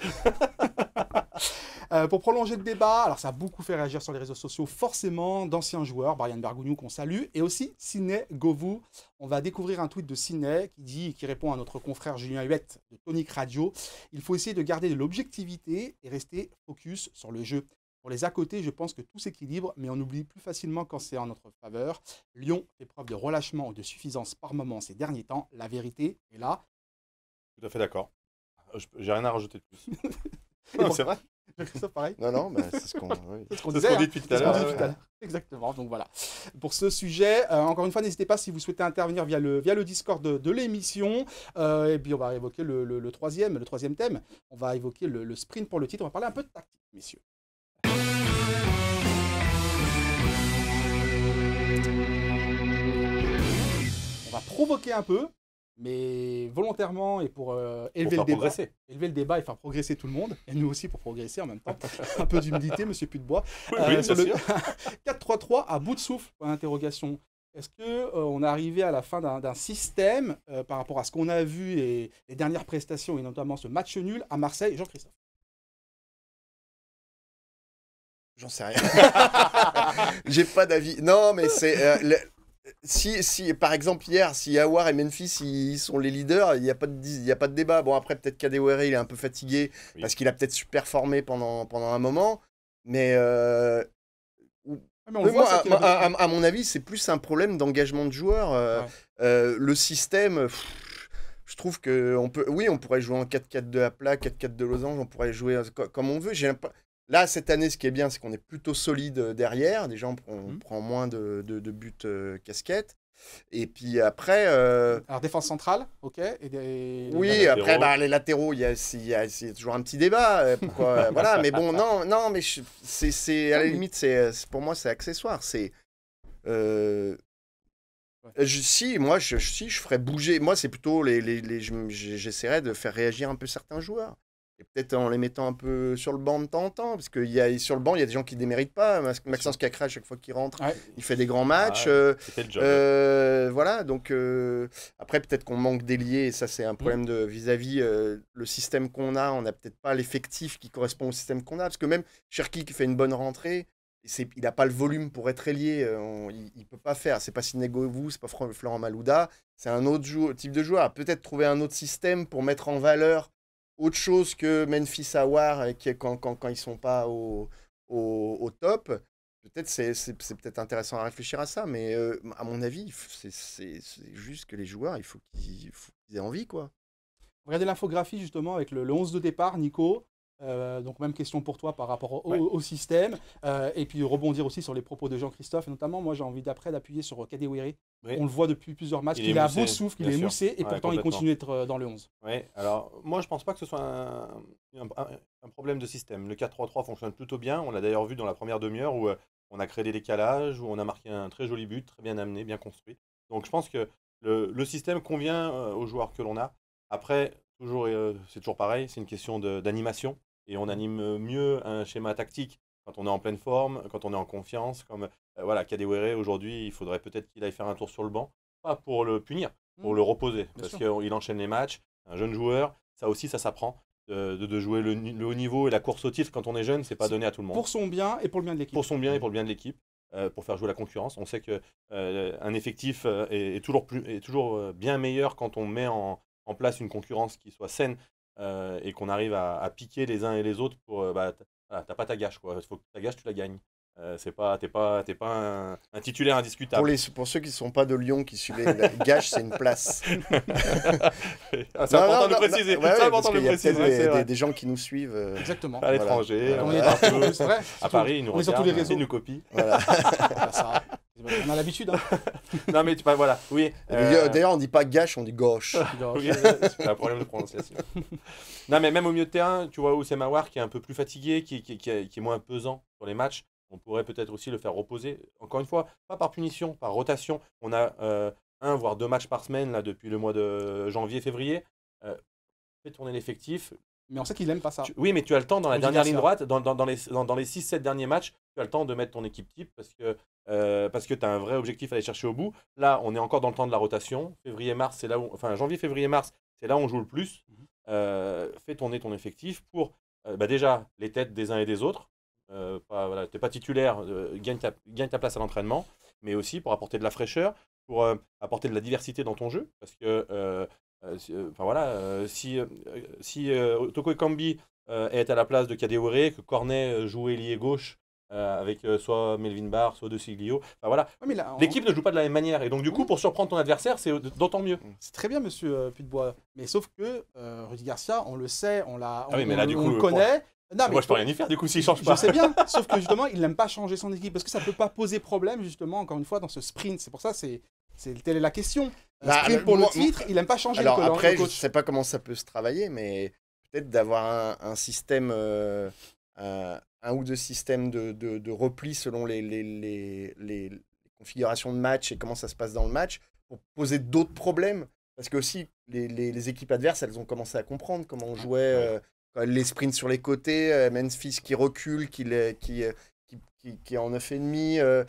pour prolonger le débat, alors ça a beaucoup fait réagir sur les réseaux sociaux, forcément, d'anciens joueurs, Brian Bergouniou qu'on salue, et aussi Siné Govou. On va découvrir un tweet de Sine qui dit, qui répond à notre confrère Julien Huette de Tonic Radio. Il faut essayer de garder de l'objectivité et rester focus sur le jeu. Pour les à côté, je pense que tout s'équilibre, mais on oublie plus facilement quand c'est en notre faveur. Lyon fait preuve de relâchement ou de suffisance par moment ces derniers temps. La vérité est là. Tout à fait d'accord. Euh, j'ai rien à rajouter de plus. c'est vrai. Ça, pareil. Non, non, mais c'est ce qu'on disait dit depuis tout à l'heure. Exactement. Donc voilà. Pour ce sujet, euh, encore une fois, n'hésitez pas si vous souhaitez intervenir via le, via le Discord de, l'émission. Euh, et puis on va évoquer le, troisième, le troisième thème. On va évoquer le, le sprint pour le titre. On va parler un peu de tactique, messieurs. va provoquer un peu, mais volontairement et pour euh, élever le débat, élever le débat et faire progresser tout le monde, et nous aussi pour progresser en même temps. un peu d'humilité, Monsieur Putebois. 4-3-3 euh, à bout de souffle, interrogation. Est-ce que euh, on est arrivé à la fin d'un système par rapport à ce qu'on a vu et les dernières prestations et notamment ce match nul à Marseille, Jean-Christophe J'en sais rien. J'ai pas d'avis. Non, mais c'est si, par exemple, hier, si Awar et Memphis ils sont les leaders, il n'y a, pas de, y a pas de débat. Bon, après, peut-être qu'Adewere, il est un peu fatigué parce qu'il a peut-être performé pendant, pendant un moment. Mais, à, mon avis, c'est plus un problème d'engagement de joueurs. Euh, euh, le système, je trouve que on peut, oui, on pourrait jouer en 4-4-2 à plat, 4-4 de losange, on pourrait jouer euh, comme on veut. J'ai Là, cette année, ce qui est bien, c'est qu'on est plutôt solide euh, derrière. Déjà, on, on prend moins de, buts euh, casquettes. Et puis après. Euh, Alors, défense centrale, ok. Oui, après, bah, les latéraux, il y, a toujours un petit débat. voilà, mais bon, non, non mais je, à la limite, c'est pour moi, c'est accessoire. C'est. si, moi, je, si, je ferais bouger. Moi, c'est plutôt les, les j'essaierais de faire réagir un peu certains joueurs peut-être en les mettant un peu sur le banc de temps en temps, parce que y a, sur le banc, il y a des gens qui ne déméritent pas. Maxence Cacra, à chaque fois qu'il rentre, il fait des grands matchs. Ah euh, euh, voilà, donc euh, après, peut-être qu'on manque d'ailier, et ça, c'est un mmh. problème de vis-à-vis le système qu'on a. On n'a peut-être pas l'effectif qui correspond au système qu'on a, parce que même Cherki qui fait une bonne rentrée, il n'a pas le volume pour être ailier. il ne peut pas faire. C'est pas vous c'est pas Florent Malouda. C'est un autre type de joueur. Peut-être trouver un autre système pour mettre en valeur autre chose que Memphis à euh, qui, quand, quand, quand ils sont pas au, au, top. Peut-être c'est, peut-être intéressant à réfléchir à ça, mais euh, à mon avis, c'est, juste que les joueurs, il faut qu'ils, aient envie. quoi. Regardez l'infographie justement avec le, le, 11 de départ, Nico. Euh, donc même question pour toi par rapport au, système, euh, et puis rebondir aussi sur les propos de Jean-Christophe, et notamment moi j'ai envie d'après d'appuyer sur Kadewere. On le voit depuis plusieurs matchs, il, a beau souffle, il est moussé, et pourtant il continue d'être euh, dans le 11. Oui, alors moi je pense pas que ce soit un, problème de système. Le 4-3-3 fonctionne plutôt bien, on l'a d'ailleurs vu dans la première demi-heure où on a créé des décalages, où on a marqué un très joli but, très bien amené, bien construit. Donc je pense que le, le système convient aux joueurs que l'on a. Après, toujours, c'est toujours pareil, c'est une question d'animation et on anime euh, mieux un schéma tactique quand on est en pleine forme, quand on est en confiance. Comme euh, voilà, Kadewere aujourd'hui, il faudrait peut-être qu'il aille faire un tour sur le banc, pas pour le punir, mmh. pour le reposer, parce qu'il enchaîne les matchs. Un jeune joueur, ça aussi, ça s'apprend. Euh, de, jouer le, haut niveau et la course au titre quand on est jeune, c'est pas donné à tout le monde. Pour son bien et pour le bien de l'équipe. Pour son bien et mmh. pour le bien de l'équipe, pour faire jouer la concurrence. On sait que un effectif est, toujours plus, est toujours bien meilleur quand on met en place une concurrence qui soit saine euh, et qu'on arrive à, piquer les uns et les autres pour. Euh, bah, t'as pas ta gâche, quoi. faut que ta gâche, tu la gagnes. Euh, c'est pas, t'es pas, t'es pas un, titulaire indiscutable. Pour, les, pour ceux qui ne sont pas de Lyon, qui suivent, gâche c'est une place. c'est important de le préciser. c'est important Des, gens qui nous suivent. Euh, à l'étranger. À Paris, ils nous regardent, tous les réseaux. ils nous copient. On a l'habitude. Hein. non, mais tu pas, bah, voilà. Oui. Euh, d'ailleurs, on dit pas gâche, on dit gauche. c'est un problème de prononciation. non, mais même au milieu de terrain, tu vois, où c'est Mawar qui est un peu plus fatigué, qui, qui, qui, qui est moins pesant sur les matchs. On pourrait peut-être aussi le faire reposer, encore une fois, pas par punition, par rotation. On a euh, un, voire deux matchs par semaine là, depuis le mois de janvier-février. Euh, fait tourner l'effectif. Mais on sait qu'il n'aime pas ça. oui, mais tu as le temps dans la dernière ligne droite, dans, les, dans, les 6-7 derniers matchs, tu as le temps de mettre ton équipe type parce que, euh, que tu as un vrai objectif à aller chercher au bout. Là, on est encore dans le temps de la rotation. Février-mars, c'est là où, enfin, janvier-février-mars, c'est là où on joue le plus. Mhm. Euh, fais tourner ton effectif pour euh, bah, déjà les têtes des uns et des autres, euh, tu n'es pas titulaire, euh, gagne, ta, place à l'entraînement, mais aussi pour apporter de la fraîcheur, pour euh, apporter de la diversité dans ton jeu. Parce que, enfin voilà, si, si Toko Ekambi est à la place de Kadewere, que Cornet joue ailier gauche, avec soit Melvin Barr, soit De Siglio. Enfin, voilà. L'équipe ne joue pas de la même manière. Et donc, du coup, pour surprendre ton adversaire, c'est d'autant mieux. C'est très bien, monsieur Putebois, Mais sauf que Rudy Garcia, on le sait, on, l'a, le connaît. Non, moi, je peux rien y faire du coup s'il change pas. Je sais bien, sauf que justement, il n'aime pas changer son équipe parce que ça peut pas poser problème justement encore une fois dans ce sprint. C'est pour ça, c'est telle est la question. Euh, bah, sprint pour le titre, il n'aime pas changer. Alors le après, je sais pas comment ça peut se travailler, mais peut-être d'avoir un, système, euh, un, ou deux systèmes de, de, de repli selon les, les, les, les, configurations de match et comment ça se passe dans le match pour poser d'autres problèmes. Parce que aussi, les, équipes adverses, elles ont commencé à comprendre comment on jouait. Euh, les sprints sur les côtés, euh, Memphis qui recule, qui, euh, qui, qui, qui, est en 9,5. Euh,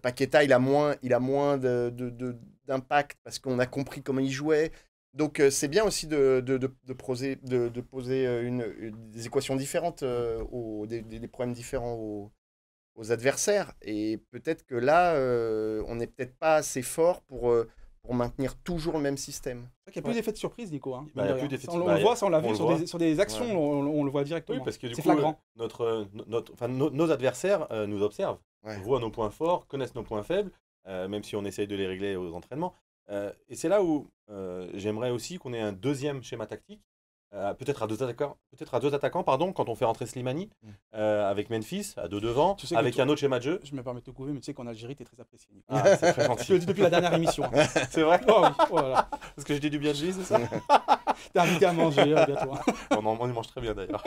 Paqueta, il a moins, il a moins d'impact de, de, d'impact parce qu'on a compris comment il jouait. Donc c'est bien aussi de, de, poser, de, poser une, des équations différentes, aux, des, problèmes différents aux, aux adversaires. Et peut-être que là, on n'est peut-être pas assez fort pour pour maintenir toujours le même système. Il n'y a plus d'effet de surprise, Nico. Hein, bah, on, le voit, on l'a vu sur des, actions, on, le voit directement. Oui, parce que du coup, Notre, nos adversaires euh, nous observent, voient nos points forts, connaissent nos points faibles, euh, même si on essaye de les régler aux entraînements. Euh, et c'est là où j'aimerais aussi qu'on ait un deuxième schéma tactique euh, peut-être à deux attaquants, peut-être à deux attaquants, pardon, quand on fait rentrer Slimani mm. euh, avec Memphis à deux devant, avec un autre schéma de jeu. Je me permets de te couper, mais tu sais qu'en Algérie, t'es très apprécié. Ah, c'est très gentil. le dis depuis la dernière émission. Hein. c'est vrai. Oh, oh Parce que je dis du bien de c'est ça. T'es invité à manger, euh, bientôt. Hein. on, on y mange très bien d'ailleurs.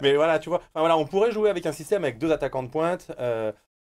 mais voilà, tu vois. voilà, on pourrait jouer avec un système avec deux attaquants de pointe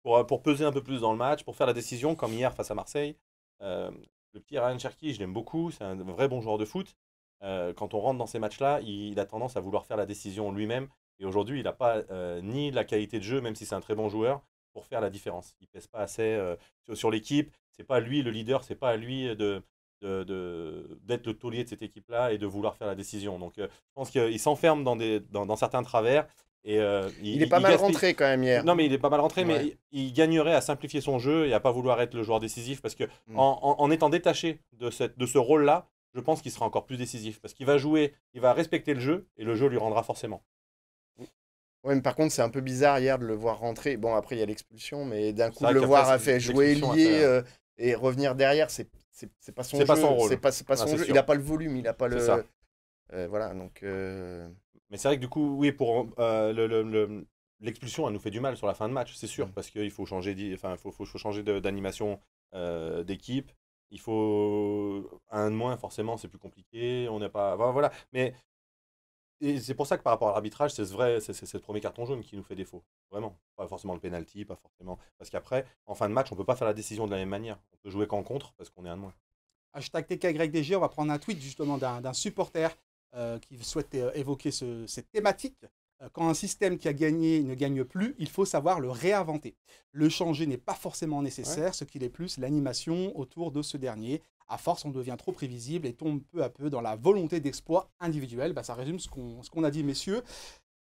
pour, pour peser un peu plus dans le match, pour faire la décision comme hier face à Marseille. le petit Ryan Cherki, je l'aime beaucoup, c'est un vrai bon joueur de foot. Euh, quand on rentre dans ces matchs-là, il, a tendance à vouloir faire la décision lui-même. Et aujourd'hui, il n'a pas euh, ni la qualité de jeu, même si c'est un très bon joueur, pour faire la différence. Il pèse pas assez euh, sur, l'équipe. C'est pas lui le leader, c'est pas à lui de d'être de, le taulier de cette équipe-là et de vouloir faire la décision. Donc, je pense qu'il s'enferme dans, des, dans, certains travers. Et il, est pas mal rentré quand même hier. Non, mais il est pas mal rentré, mais il, gagnerait à simplifier son jeu et à pas vouloir être le joueur décisif parce que mm. en, en, étant détaché de, cette, de ce rôle-là, je pense qu'il sera encore plus décisif parce qu'il va jouer, il va respecter le jeu et le jeu lui rendra forcément. Oui, mais par contre, c'est un peu bizarre hier de le voir rentrer. Bon, après, il y a l'expulsion, mais d'un coup, le voir a fait jouer lié euh, et revenir derrière, c'est c'est pas son jeu. Pas rôle. son jeu. Il n'a pas le volume, il n'a pas le. Euh, voilà, donc. Euh, mais c'est vrai que du coup, oui, pour l'expulsion, le, elle nous fait du mal sur la fin de match, c'est sûr, mm. parce qu'il faut changer, faut, faut changer d'animation d'équipe il faut un de moins, forcément, c'est plus compliqué. On n'a pas. Voilà. Mais c'est pour ça que par rapport à l'arbitrage, c'est vrai, c'est le premier carton jaune qui nous fait défaut. Vraiment. Pas forcément le penalty, pas forcément. Parce qu'après, en fin de match, on peut pas faire la décision de la même manière. On peut jouer qu'en contre parce qu'on est un de moins. Hashtag TKYDG, on va prendre un tweet justement d'un supporter euh, qui souhaite euh, évoquer ce, cette thématique. Euh, quand un système qui a gagné ne gagne plus, il faut savoir le réinventer. Le changer n'est pas forcément nécessaire, ce qu'il est plus l'animation autour de ce dernier. À force, on devient trop prévisible et tombe peu à peu dans la volonté d'exploit individuel. Bah, ça résume ce qu'on a dit, messieurs.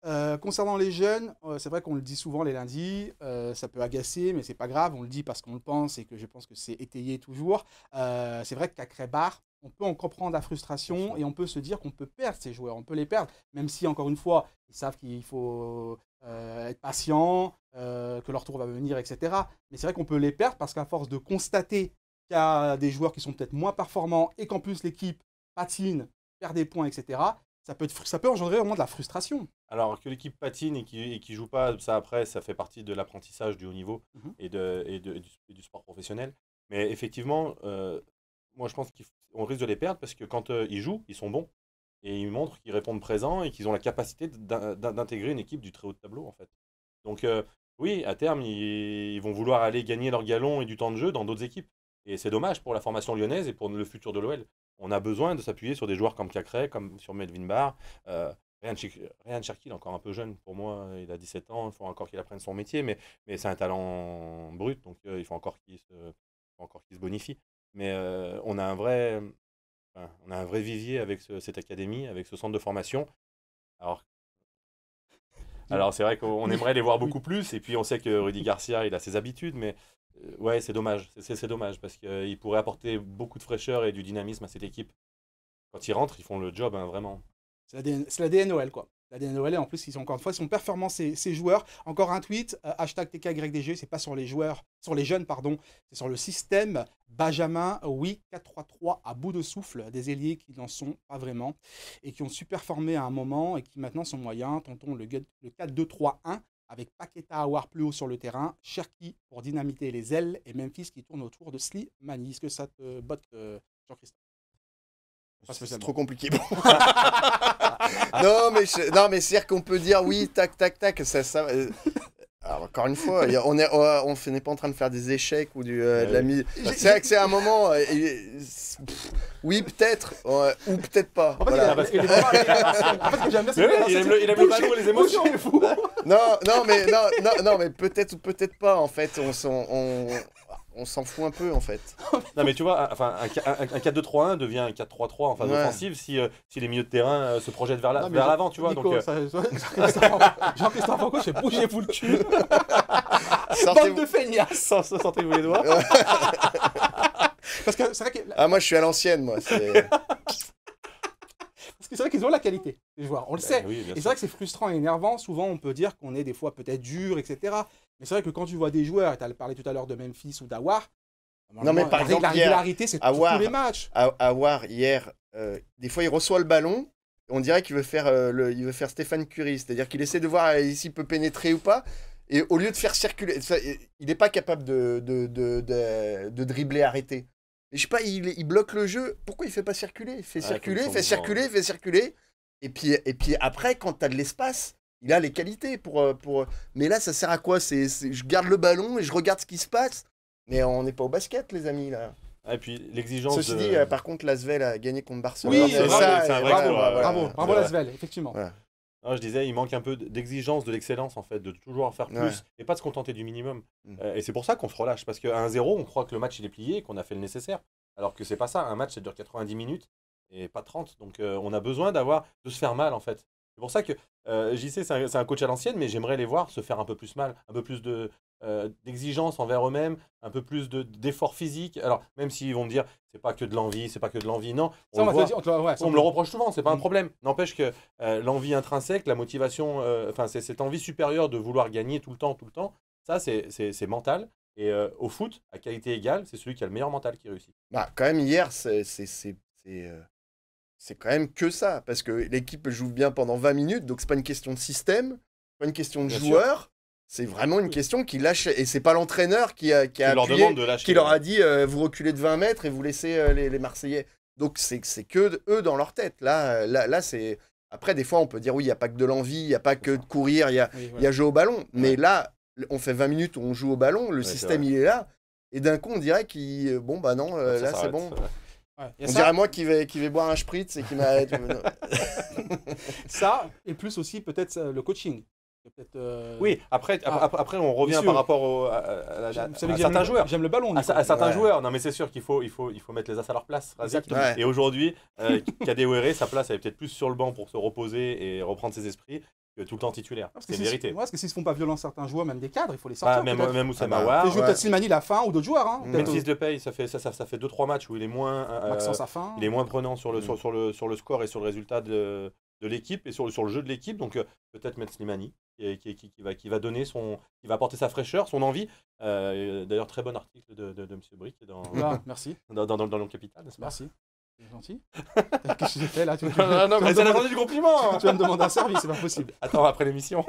Euh, concernant les jeunes, euh, c'est vrai qu'on le dit souvent les lundis, ça peut agacer, mais c'est pas grave, on le dit parce qu'on le pense et que je pense que c'est étayé toujours. c'est vrai qu'à Crébar, on peut en comprendre la frustration et on peut se dire qu'on peut perdre ces joueurs, on peut les perdre, même si, encore une fois, ils savent qu'il faut euh, être patient, euh, que leur tour va venir, etc. Mais c'est vrai qu'on peut les perdre parce qu'à force de constater qu'il y a des joueurs qui sont peut-être moins performants et qu'en plus l'équipe patine, perd des points, etc., ça peut, être, ça peut engendrer vraiment de la frustration. Alors que l'équipe patine et qui ne joue pas, ça après, ça fait partie de l'apprentissage du haut niveau mmh et, de, du, sport professionnel. Mais effectivement, euh, moi je pense qu'il faut on risque de les perdre parce que quand euh, ils jouent, ils sont bons. Et ils montrent qu'ils répondent présents et qu'ils ont la capacité d'intégrer une équipe du très haut de tableau, en fait. Donc, euh, oui, à terme, ils, vont vouloir aller gagner leur galon et du temps de jeu dans d'autres équipes. Et c'est dommage pour la formation lyonnaise et pour le futur de l'OL. On a besoin de s'appuyer sur des joueurs comme Cacré, comme sur Melvin Barr. Euh, Ryan est encore un peu jeune pour moi, il a 17 ans, il faut encore qu'il apprenne son métier, mais, c'est un talent brut, donc euh, il faut qu'il encore qu'il se bonifie. Mais on, a un vrai, on a un vrai vivier avec cette académie, avec ce centre de formation. Alors, alors c'est vrai qu'on aimerait les voir beaucoup plus. Et puis on sait que Rudy Garcia, il a ses habitudes, mais ouais, c'est dommage. C'est dommage parce qu'il pourrait apporter beaucoup de fraîcheur et du dynamisme à cette équipe. Quand ils rentrent, ils font le job, hein, vraiment. C'est la DNOL, quoi. La DNOL, en plus, ils sont encore une fois, ils sont performants ces, joueurs. Encore un tweet, euh, hashtag TKYDG, c'est pas sur les joueurs, sur les jeunes, pardon, c'est sur le système. Benjamin, oui, 4-3-3 à bout de souffle, des ailiers qui n'en sont pas vraiment et qui ont su performer à un moment et qui maintenant sont moyens. Tonton, le, le 4-2-3-1 avec Paqueta avoir plus haut sur le terrain, Cherki pour dynamiter les ailes et Memphis qui tourne autour de Slimani. Est-ce que ça te botte, euh, Jean-Christophe c'est trop compliqué. non, mais non, mais c'est-à-dire qu'on peut dire oui, tac, tac, tac. Ça, euh, encore une fois, on n'est on n'est pas en train de faire des échecs ou du, euh, ah de la C'est vrai que c'est un moment. Euh, oui, peut-être, ou peut-être pas. En Il aime le, il et les émotions, non, non, mais, non, non, mais peut-être ou peut-être pas, en fait. On, on, on s'en fout un peu en fait. non mais tu vois, enfin, un, 4-2-3-1 devient un 4-3-3 en phase offensive si, les milieux de terrain euh, se projettent vers l'avant, tu vois. Euh. Jean-Christophe Franco, je bouger pour le cul. Bande de feignasses. Sortez-vous les doigts. moi je suis à l'ancienne moi. Parce que c'est vrai qu'ils ont la qualité, les joueurs, on le bah sait. et c'est vrai que c'est frustrant et énervant. Souvent, on peut dire qu'on est des fois peut-être dur, etc. Mais c'est vrai que quand tu vois des joueurs, et tu as parlé tout à l'heure de Memphis ou d'Awar, non mais par exemple, la régularité, c'est tous les matchs. Awar, hier, euh, des fois, il reçoit le ballon. On dirait qu'il veut faire, euh, veut faire Stéphane Curie, c'est-à-dire qu'il essaie de voir euh, s'il peut pénétrer ou pas. Et au lieu de faire circuler, il n'est pas capable de, de, dribbler arrêter. je sais pas, il, bloque le jeu. Pourquoi il fait pas circuler Il fait ah, circuler, fait circuler, fait circuler. Et puis, et puis après, quand tu as de l'espace, il a les qualités pour, euh, pour. Mais là, ça sert à quoi c'est, Je garde le ballon et je regarde ce qui se passe. Mais on n'est pas au basket, les amis, là. Ah, et puis l'exigence. Ceci dit, euh, par contre, Lasvel a gagné contre Barcelone. Oui, c'est ça, bravo, bravo, effectivement. je disais, il manque un peu d'exigence, de l'excellence, en fait, de toujours en faire plus et pas de se contenter du minimum. Mm. Euh, et c'est pour ça qu'on se relâche, parce qu'à 1-0, on croit que le match est plié, qu'on a fait le nécessaire. Alors que c'est pas ça, un match ça dure 90 minutes et pas 30. Donc on a besoin d'avoir de se faire mal en fait. C'est pour ça que j'y euh, JC, c'est un, coach à l'ancienne, mais j'aimerais les voir se faire un peu plus mal, un peu plus de, euh, d'exigence envers eux-mêmes, un peu plus de, d'efforts physiques. Alors, même s'ils vont me dire, c'est pas que de l'envie, c'est pas que de l'envie, non. On, me le reproche souvent, c'est pas un mm. problème. N'empêche que euh, l'envie intrinsèque, la motivation, enfin, c'est cette envie supérieure de vouloir gagner tout le temps, tout le temps, ça, c'est mental. Et au foot, à qualité égale, c'est celui qui a le meilleur mental qui réussit. Bah, quand même, hier, c'est c'est quand même que ça, parce que l'équipe joue bien pendant 20 minutes, donc c'est pas une question de système, pas une question de joueur. C'est vraiment une question qui lâche, et c'est pas l'entraîneur qui a, qui leur, a dit euh, vous reculez de 20 mètres et vous laissez euh, les, Marseillais. Donc c'est, que eux dans leur tête. Euh, là, là, c'est. Après, des fois, on peut dire oui, il n'y a pas que de l'envie, il n'y a pas que de courir, il y a, oui, au ballon. Mais là, on fait 20 minutes où on joue au ballon, le système il est là, et d'un coup, on dirait qu'il. Bon, bah non, là c'est bon. On dirait moi qui vais, qui vais boire un spritz et qui m'arrête. ça, et plus aussi peut-être euh, le coaching. Euh, oui, après, ah, après, on revient par rapport à, certains joueurs. J'aime le ballon. À, certains joueurs. Non, mais c'est sûr qu'il faut, il faut, il faut mettre les as à leur place. Exactement. Et aujourd'hui, euh, Kadewere, sa place, elle est peut-être plus sur le banc pour se reposer et reprendre ses esprits tout le temps titulaire. C'est mérité. vérité. parce que s'ils se font pas violents certains joueurs, même des cadres, il faut les bah, sortir. même, même Oussama ah bah, peut-être la fin ou d'autres joueurs. Hein, Fils Paye, ça fait, ça, ça, ça fait 2-3 matchs où il est moins, euh, euh, fin. Il est moins prenant sur le, mm. sur, le, sur le score et sur le résultat de, de l'équipe et sur, sur le jeu de l'équipe. Donc euh, peut-être mettre Slimani qui, qui, va, qui va donner son, qui va apporter sa fraîcheur, son envie. D'ailleurs, très bon article de, de, de M. Brick dans, ah, merci. dans, dans le Capital, Merci gentil. Qu'est-ce que fait là Non, non, c'est du compliment tu, vas me demander un service, c'est pas possible. Attends, après l'émission.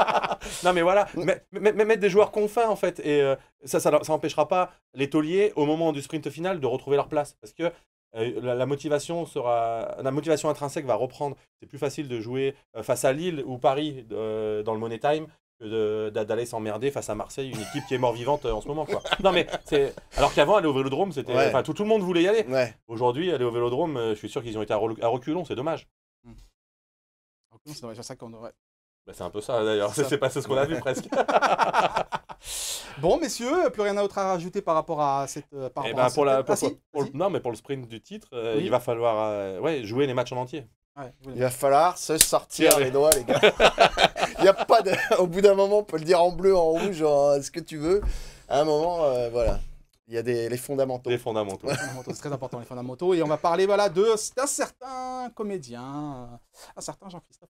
non, mais voilà, mettre des joueurs confins en fait. Et euh, ça, ça n'empêchera pas les tauliers, au moment du sprint final, de retrouver leur place. Parce que euh, la, motivation sera, la motivation intrinsèque va reprendre. C'est plus facile de jouer euh, face à Lille ou Paris dans le Money Time d'aller s'emmerder face à Marseille, une équipe qui est mort-vivante euh, en ce moment. Quoi. Non, mais c'est... Alors qu'avant, aller au vélodrome, c'était. tout, le monde voulait y aller. Aujourd'hui, aller au vélodrome, euh, je suis sûr qu'ils ont été à, reculons, c'est dommage. Hmm. Bah, c'est un peu ça d'ailleurs, c'est, pas ce qu'on a vu presque. bon, messieurs, plus rien d'autre à rajouter par rapport à cette. Euh, par eh rapport à ben, cette... La, pour, ah, non, mais pour le sprint du titre, il va falloir ouais, jouer les matchs en entier. Il va falloir se sortir les doigts, les gars. Il y a pas Au bout d'un moment, on peut le dire en bleu, en rouge, euh, ce que tu veux. À un moment, euh, voilà. Il y a des les fondamentaux. Les fondamentaux. c'est très important, les fondamentaux. Et on va parler voilà, d'un certain comédien, euh, un certain Jean-Christophe.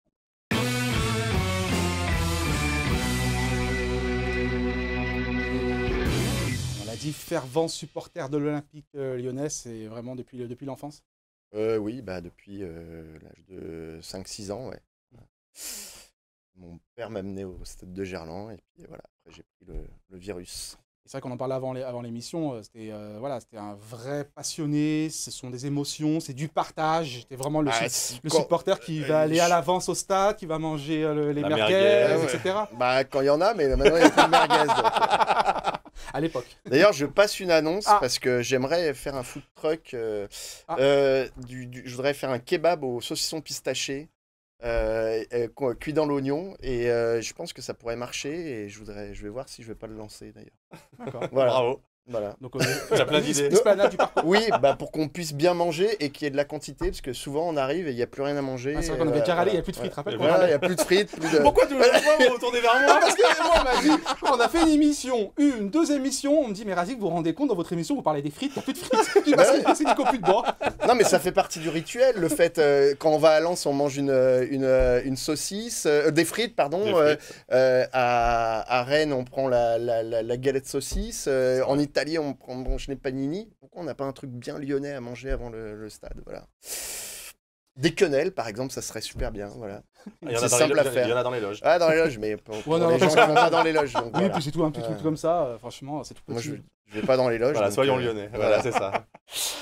On l'a dit, fervent supporter de l'Olympique lyonnais, c'est vraiment depuis, depuis l'enfance euh, oui, bah, depuis euh, l'âge de 5-6 ans, ouais. Mmh. Mon père m'a amené au stade de Gerland et puis voilà, après j'ai pris le, virus. C'est vrai qu'on en parlait avant, avant l'émission, euh, c'était voilà, c'était un vrai passionné, ce sont des émotions, c'est du partage. C'était vraiment le, ah, le supporter qui va aller à l'avance au stade, qui va manger les merguez, etc. Bah, quand il y en a, mais maintenant il n'y a plus de merguez. À l'époque. D'ailleurs, je passe une annonce ah. parce que j'aimerais faire un food truck. Euh, ah. euh, je voudrais faire un kebab au saucisson pistaché. Euh, cuit dans l'oignon et je pense que ça pourrait marcher et je voudrais je vais voir si je vais pas le lancer d'ailleurs voilà. bravo voilà. Donc, on plein d'idées. Oui, bah, pour qu'on puisse bien manger et qu'il y ait de la quantité, parce que souvent on arrive et il n'y a plus rien à manger. Ah, c'est vrai qu'on avait euh, déjà râlé, il n'y a plus de frites, rappelle Il n'y a plus de frites. Pourquoi tu me retourner vers moi ah, Parce que moi, on a fait une émission, une, deux émissions, on me dit, mais Razik, vous vous rendez compte, dans votre émission, vous parlez des frites, il n'y a plus de frites. c'est une copie de bois. Non, mais ça fait partie du rituel, le fait, euh, quand on va à Lens, on mange une, euh, une, une saucisse, des frites, pardon. à, Rennes, on prend la, la, la, la galette saucisse. en Italie, on prend branche les panini. Pourquoi on n'a pas un truc bien lyonnais à manger avant le, le stade Voilà. Des quenelles, par exemple, ça serait super bien. Voilà. Il y, en a dans les loges, il y en a dans les loges. Ah, dans les loges, mais on, ne pas dans les loges. Oui, puis c'est tout, un petit truc euh, comme ça, euh, franchement, c'est tout petit. Moi, je, ne vais pas dans les loges. Voilà, soyons euh, lyonnais, voilà, c'est ça.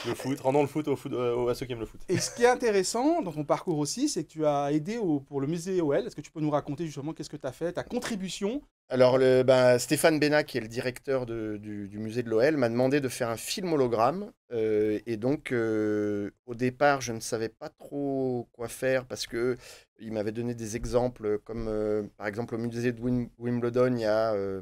Le foot, rendons le foot, au foot à ceux qui aiment le foot. Et ce qui est intéressant dans ton parcours aussi, c'est que tu as aidé au, pour le musée OL. Est-ce que tu peux nous raconter justement qu'est-ce que tu as fait, ta contribution Alors, le, ben, Stéphane Bénat, qui est le directeur du, du, musée de l'OL, m'a demandé de faire un film hologramme. et donc, au départ, je ne savais pas trop quoi faire parce que il m'avait donné des exemples, comme euh, par exemple au musée de Wimbledon, il y a euh,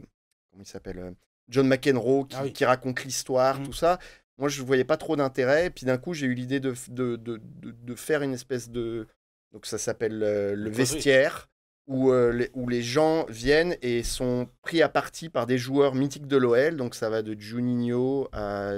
comment il s'appelle euh, John McEnroe qui, ah raconte l'histoire, mmh. tout ça. Moi, je ne voyais pas trop d'intérêt. puis d'un coup, j'ai eu l'idée de de, de, de, faire une espèce de. Donc ça s'appelle le vestiaire, où, les, où les gens viennent et sont pris à partie par des joueurs mythiques de l'OL. Donc ça va de Juninho à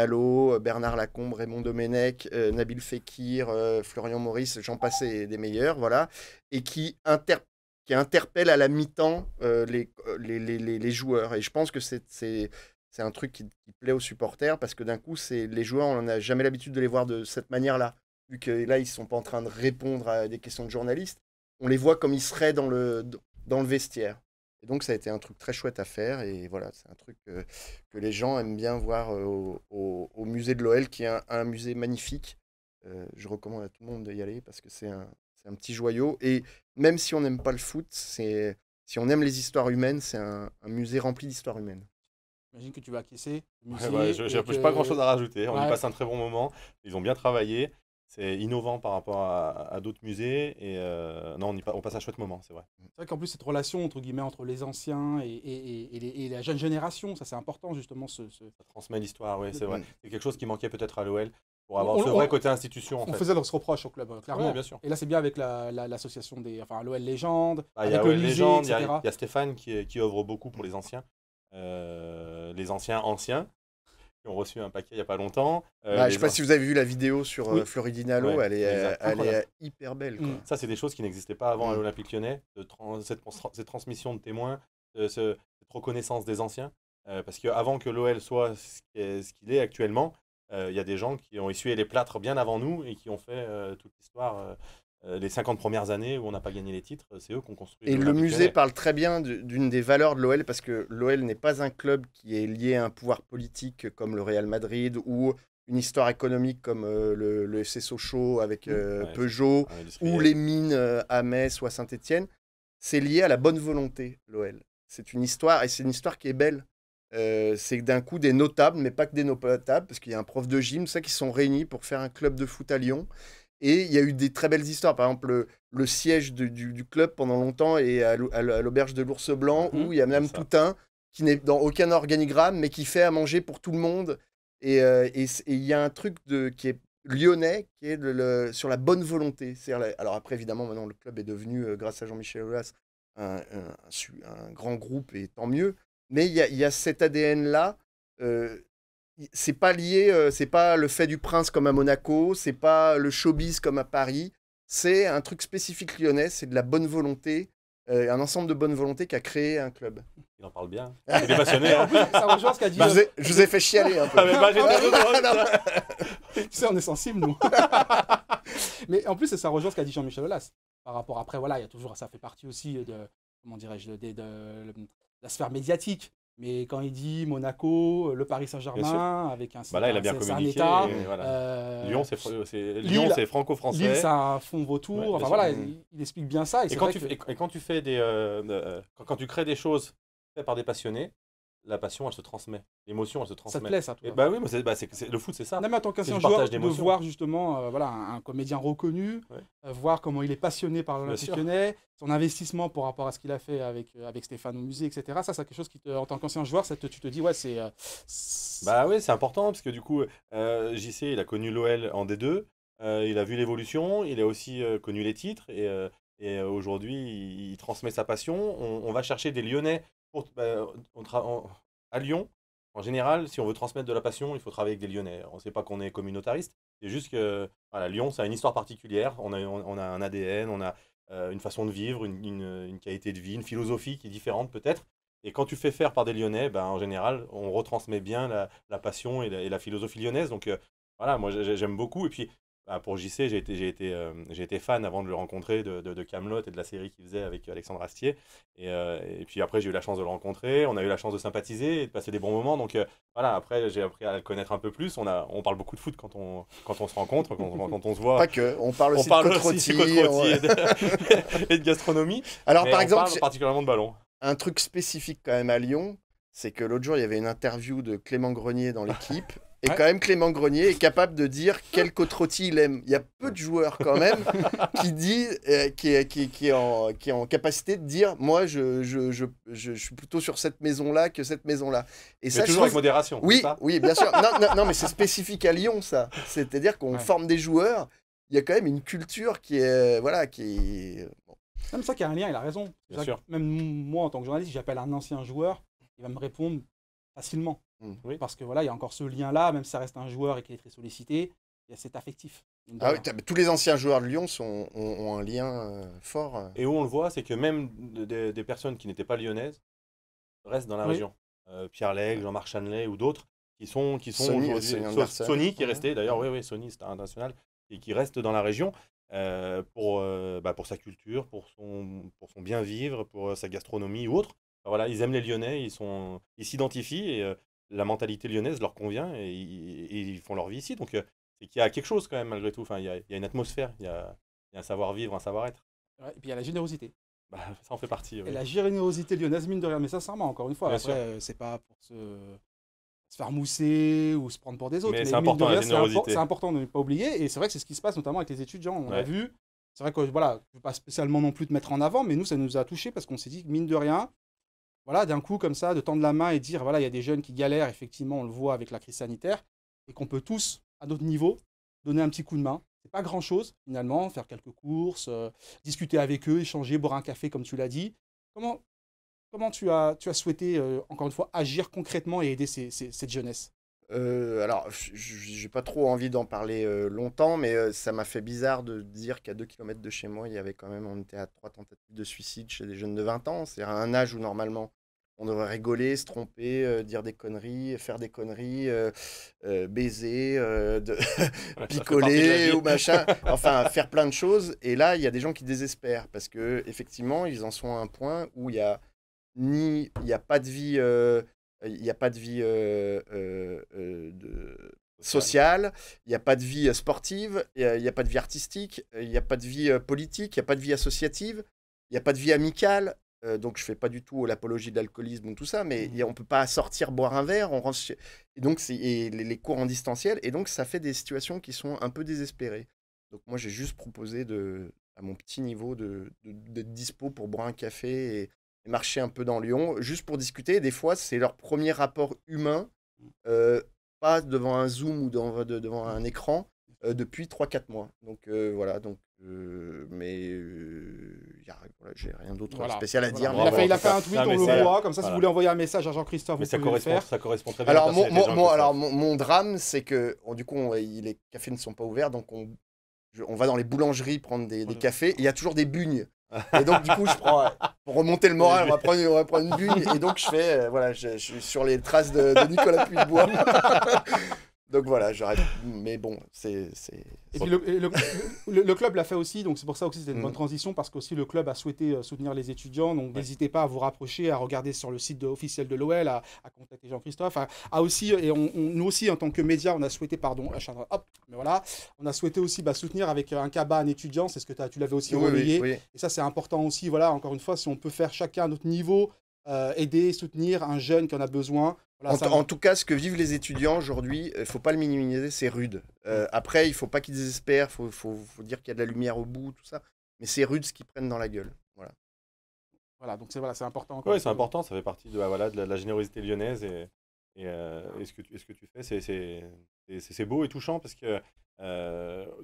Allo, euh, Bernard Lacombe, Raymond Domenech, euh, Nabil Fekir, euh, Florian Maurice, j'en passe des meilleurs, voilà, et qui, interpelle à la mi-temps les, joueurs. Et je pense que c'est un truc qui, plaît aux supporters parce que d'un coup, les joueurs, on n'a jamais l'habitude de les voir de cette manière-là, vu que là, ils ne sont pas en train de répondre à des questions de journalistes. On les voit comme ils seraient dans le vestiaire. Et donc, ça a été un truc très chouette à faire. Et voilà, c'est un truc euh, que les gens aiment bien voir euh, au, musée de l'OL, qui est un, musée magnifique. Euh, je recommande à tout le monde d'y aller parce que c'est un, petit joyau. Et même si on n'aime pas le foot, si on aime les histoires humaines, c'est un, musée rempli d'histoires humaines. J'imagine que tu vas acquiescer. Bah, je n'ai pas grand-chose à rajouter. On y passe un très bon moment. Ils ont bien travaillé c'est innovant par rapport à, d'autres musées. Et euh, non, on, passe un chouette moment, c'est vrai. C'est vrai qu'en plus, cette relation entre, guillemets, entre les anciens et, la jeune génération, ça c'est important justement. Ce, Ça transmet l'histoire, oui, c'est vrai. Mm. C'est quelque chose qui manquait peut-être à l'OL. Pour avoir ce vrai côté institution. on faisait notre reproche au club, hein, clairement. bien sûr. Et là, c'est bien avec l'association des. Enfin, l'OL Légende. Ah, avec le Légende, il y, a Stéphane qui, qui œuvre beaucoup pour les anciens. Euh, les anciens anciens ont reçu un paquet il n'y a pas longtemps. Euh, bah, je ne sais pas si vous avez vu la vidéo sur euh, Floridina elle est, euh, hyper belle. Mm. Ça, c'est des choses qui n'existaient pas avant mm. à l'Olympique lyonnais, cette, transmission de témoins, de cette reconnaissance des anciens. parce qu'avant que l'OL soit ce qu'il est actuellement, il y a des gens qui ont essuyé les plâtres bien avant nous et qui ont fait toute l'histoire euh, les 50 premières années où on n'a pas gagné les titres, c'est eux qu'on construit. Et le musée parle très bien d'une des valeurs de l'OL parce que l'OL n'est pas un club qui est lié à un pouvoir politique comme le Real Madrid ou une histoire économique comme euh, le, FC Sochaux avec euh, Peugeot ou les mines à Metz ou à saint etienne C'est lié à la bonne volonté, l'OL. C'est une histoire et c'est une histoire qui est belle. c'est d'un coup des notables, mais pas que des notables, parce qu'il y a un prof de gym, ça, qui sont réunis pour faire un club de foot à Lyon. Et il y a eu des très belles histoires. Par exemple, le, siège du, club pendant longtemps et à l'auberge de l'Ours Blanc, mhm, où il y a même Toutin, qui n'est dans aucun organigramme, mais qui fait à manger pour tout le monde. Et euh, il y a un truc de, qui est lyonnais, qui est le, sur la bonne volonté. alors après, évidemment, maintenant, le club est devenu, euh, grâce à Jean-Michel Aulas, un, grand groupe, et tant mieux. Mais il y, a, cet ADN-là. Euh, c'est pas lié, euh, c'est pas le fait du prince comme à Monaco, c'est pas le showbiz comme à Paris. C'est un truc spécifique lyonnais, c'est de la bonne volonté, euh, un ensemble de bonne volonté qui a créé un club. Il en parle bien. Il est passionné. Hein. ça ce qu'a dit. Bah, euh, je, vous ai, fait chialer un peu. Ah, tu sais, on est sensible, nous. mais en plus, ça rejoint ce qu'a dit Jean-Michel Aulas. Par rapport après, voilà, il y a toujours, ça fait partie aussi de, comment dirais-je, de la sphère médiatique. Mais quand il dit Monaco, euh, le Paris Saint-Germain, avec un, bah là, il a bien communiqué, un État. Euh, Lyon, c'est franco-français. Lille, c'est un fond vautour. enfin, voilà, il, explique bien ça. Et, quand, tu, fais des, euh, quand tu crées des choses faites par des passionnés, la passion, elle se transmet. L'émotion, elle se transmet. Ça te plaît, ça, bah oui, bah, le foot, c'est ça. même mais en tant qu'ancien joueur, de voir justement euh, voilà, un, comédien reconnu, euh, voir comment il est passionné par l'Olympique lyonnais, son investissement par rapport à ce qu'il a fait avec, euh, avec Stéphane au musée, etc. Ça, c'est quelque chose qui, en tant qu'ancien joueur, ça tu te dis, ouais, c'est. bah oui, c'est important, parce que du coup, JC, il a connu l'OL en D2, il a vu l'évolution, il a aussi connu les titres, et. aujourd'hui, il, transmet sa passion. on va chercher des Lyonnais pour, bah, on à Lyon, en général, si on veut transmettre de la passion, il faut travailler avec des Lyonnais. On ne sait pas qu'on est communautariste. C'est juste que voilà, Lyon, ça a une histoire particulière. On a, un ADN, on a euh, une façon de vivre, une, qualité de vie, une philosophie qui est différente peut-être. Et quand tu fais faire par des Lyonnais, ben, en général, on retransmet bien la, passion et la, philosophie lyonnaise. Donc euh, voilà, moi j'aime beaucoup. Et puis bah, pour JC, j'ai été, été, euh, été fan avant de le rencontrer de, de, et de la série qu'il faisait avec Alexandre Astier. Euh, et, puis après, j'ai eu la chance de le rencontrer, on a eu la chance de sympathiser et de passer des bons moments. Donc euh, voilà, après, j'ai appris à le connaître un peu plus. On, a, on parle beaucoup de foot quand on, quand on se rencontre, quand, on, se voit. Pas que, on parle aussi de côte et, de, gastronomie. Alors par on exemple, parle particulièrement de ballon. Un truc spécifique quand même à Lyon, c'est que l'autre jour, il y avait une interview de Clément Grenier dans l'équipe Et quand même, Clément Grenier est capable de dire quel cotrotti il aime. Il y a peu de joueurs quand même qui dit, euh, qui, est, qui, qui, est en, qui capacité de dire, moi, je, je, je, je suis plutôt sur cette maison-là que cette maison-là. Et mais ça, toujours avec modération. Oui, oui, bien sûr. Non, non, mais c'est spécifique à Lyon, ça. C'est-à-dire qu'on forme des joueurs. Il y a quand même une culture qui est, euh, voilà, qui. Est... Bon. y ça a un lien. Il a raison. Bien sûr. Même moi, en tant que journaliste, j'appelle un ancien joueur, il va me répondre facilement. Mm. Parce que voilà, il y a encore ce lien-là, même si ça reste un joueur et qu'il est très sollicité, il y a cet affectif. Ah tous les anciens joueurs de Lyon sont, ont, un lien euh, fort. Euh. Et où on le voit, c'est que même des, personnes qui n'étaient pas lyonnaises restent dans la région. Euh, Pierre Legge, Jean-Marc Chanelet ou d'autres qui sont, qui sont Sony, aujourd'hui. Sony qui est mhm. resté, d'ailleurs, oui, oui, Sony, c'est international, et qui reste dans la région. pour, bah, pour sa culture, pour son, pour son bien-vivre, pour sa gastronomie ou autre voilà, ils aiment les Lyonnais, ils sont, ils s'identifient et euh, la mentalité lyonnaise leur convient et, ils font leur vie ici. Donc, euh, c'est qu'il y a quelque chose quand même malgré tout. Enfin, il y a, il y a une atmosphère, il y a, il y a un savoir vivre, un savoir être. et puis il y a la générosité. Bah, ça en fait partie. Et la générosité lyonnaise, mine de rien, mais sincèrement, encore une fois, après, euh, c'est pas pour se, se faire mousser ou se prendre pour des autres. Mais, c'est important, de important de ne pas oublier. Et c'est vrai que c'est ce qui se passe notamment avec les étudiants. On a vu. C'est vrai que voilà, je ne veux pas spécialement non plus te mettre en avant, mais nous, ça nous a touchés parce qu'on s'est dit que, mine de rien, voilà, d'un coup comme ça, de tendre la main et dire, voilà, il y a des jeunes qui galèrent, effectivement, on le voit avec la crise sanitaire, et qu'on peut tous, à notre niveau, donner un petit coup de main. C'est pas grand-chose, finalement, faire quelques courses, euh, discuter avec eux, échanger, boire un café, comme tu l'as dit. Comment, comment tu, as, tu as souhaité, euh, encore une fois, agir concrètement et aider cette jeunesse euh, alors, j'ai pas trop envie d'en parler euh, longtemps, mais ça m'a fait bizarre de dire qu'à 2 km de chez moi, il y avait quand même, on était à trois tentatives de suicide chez des jeunes de 20 ans. C'est un âge où normalement on devrait rigoler, se tromper, dire des conneries, faire des conneries, baiser, picoler ou machin. Enfin, faire plein de choses. Et là, il y a des gens qui désespèrent parce que effectivement, ils en sont à un point où il y a ni, il n'y a pas de vie, il a pas de vie sociale, il n'y a pas de vie sportive, il n'y a pas de vie artistique, il n'y a pas de vie politique, il n'y a pas de vie associative, il n'y a pas de vie amicale, euh, donc je fais pas du tout l'apologie de l'alcoolisme ou tout ça, mais on mmh on peut pas sortir boire un verre, on rentre et donc et les, cours en distanciel, et donc ça fait des situations qui sont un peu désespérées. Donc moi j'ai juste proposé de, à mon petit niveau de, d'être dispo pour boire un café et, marcher un peu dans Lyon, juste pour discuter. des fois c'est leur premier rapport humain, mmh. euh, pas devant un zoom ou devant un écran, mmh. euh, depuis 3-4 mois. Donc voilà, donc mais j'ai rien d'autre spécial à dire. il, a fait, un tweet, on le voit, comme ça, si vous voulez envoyer un message à Jean-Christophe, vous ça pouvez correspond, le faire. Ça correspond très bien. Alors, mon, alors mon, drame, c'est que oh, du coup, les cafés ne sont pas ouverts, donc on, on va dans les boulangeries prendre des, cafés. Il y a toujours des bugnes. Et donc, du coup, je prends, pour remonter le moral, on va prendre, une bugne. Et donc, je fais, euh, voilà, je, suis sur les traces de, de Nicolas Pulbois. Donc voilà, j'arrête. Mm, mais bon, c'est. Et le, le, club l'a fait aussi, donc c'est pour ça aussi c'était une mm. bonne transition, parce que aussi le club a souhaité euh, soutenir les étudiants. Donc n'hésitez pas à vous rapprocher, à regarder sur le site officiel de l'OL, à, à, contacter Jean-Christophe, aussi, et on, nous aussi en tant que médias, on a souhaité, pardon, hop, mais voilà, on a souhaité aussi bah, soutenir avec un cabas un étudiant, c'est ce que as, tu l'avais aussi relayé. Et ça c'est important aussi, voilà, encore une fois, si on peut faire chacun à notre niveau, euh, aider, soutenir un jeune qui en a besoin. en, tout cas, ce que vivent les étudiants aujourd'hui, il euh, ne faut pas le minimiser, c'est rude. Euh, après, il ne faut pas qu'ils désespèrent, il faut, faut, dire qu'il y a de la lumière au bout, tout ça. Mais c'est rude ce qu'ils prennent dans la gueule. Voilà, voilà donc c'est voilà, important. Oui, c'est important, ça fait partie de, ah, voilà, de, la, générosité lyonnaise. Et, et, ce, que tu, ce que tu fais, c'est beau et touchant parce que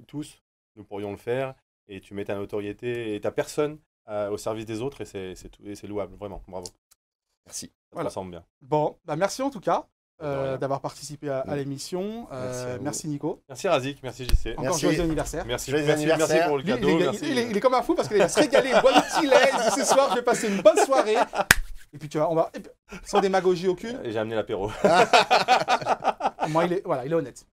tous, nous pourrions le faire. Et tu mets ta notoriété et ta personne au service des autres et c'est louable, vraiment. Bravo. Merci. Ça voilà. ressemble bien. Bon, bah merci en tout cas. Euh, d'avoir participé à, mm. l'émission. Euh, merci, Nico. Merci Razik, merci JC. Encore joyeux anniversaire. Merci, merci, pour le cadeau. Il, Il, est, comme un fou parce qu'il va se régaler. Bois le ce soir, je vais passer une bonne soirée. Et puis tu vois, on va sans démagogie aucune. Et j'ai amené l'apéro. Moi, il est, voilà, il est honnête.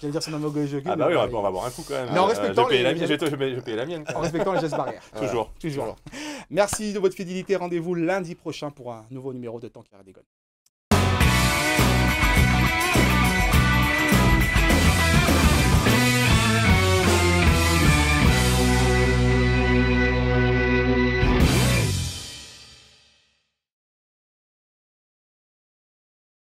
J'allais dire son nom au jeu. Ah bah oui, on va, avoir un coup quand même. Mais en euh, respectant les... la, je la mienne. En respectant les gestes barrières. Toujours. Toujours. Merci de votre fidélité. Rendez-vous lundi prochain pour un nouveau numéro de Tanker et Dégonne.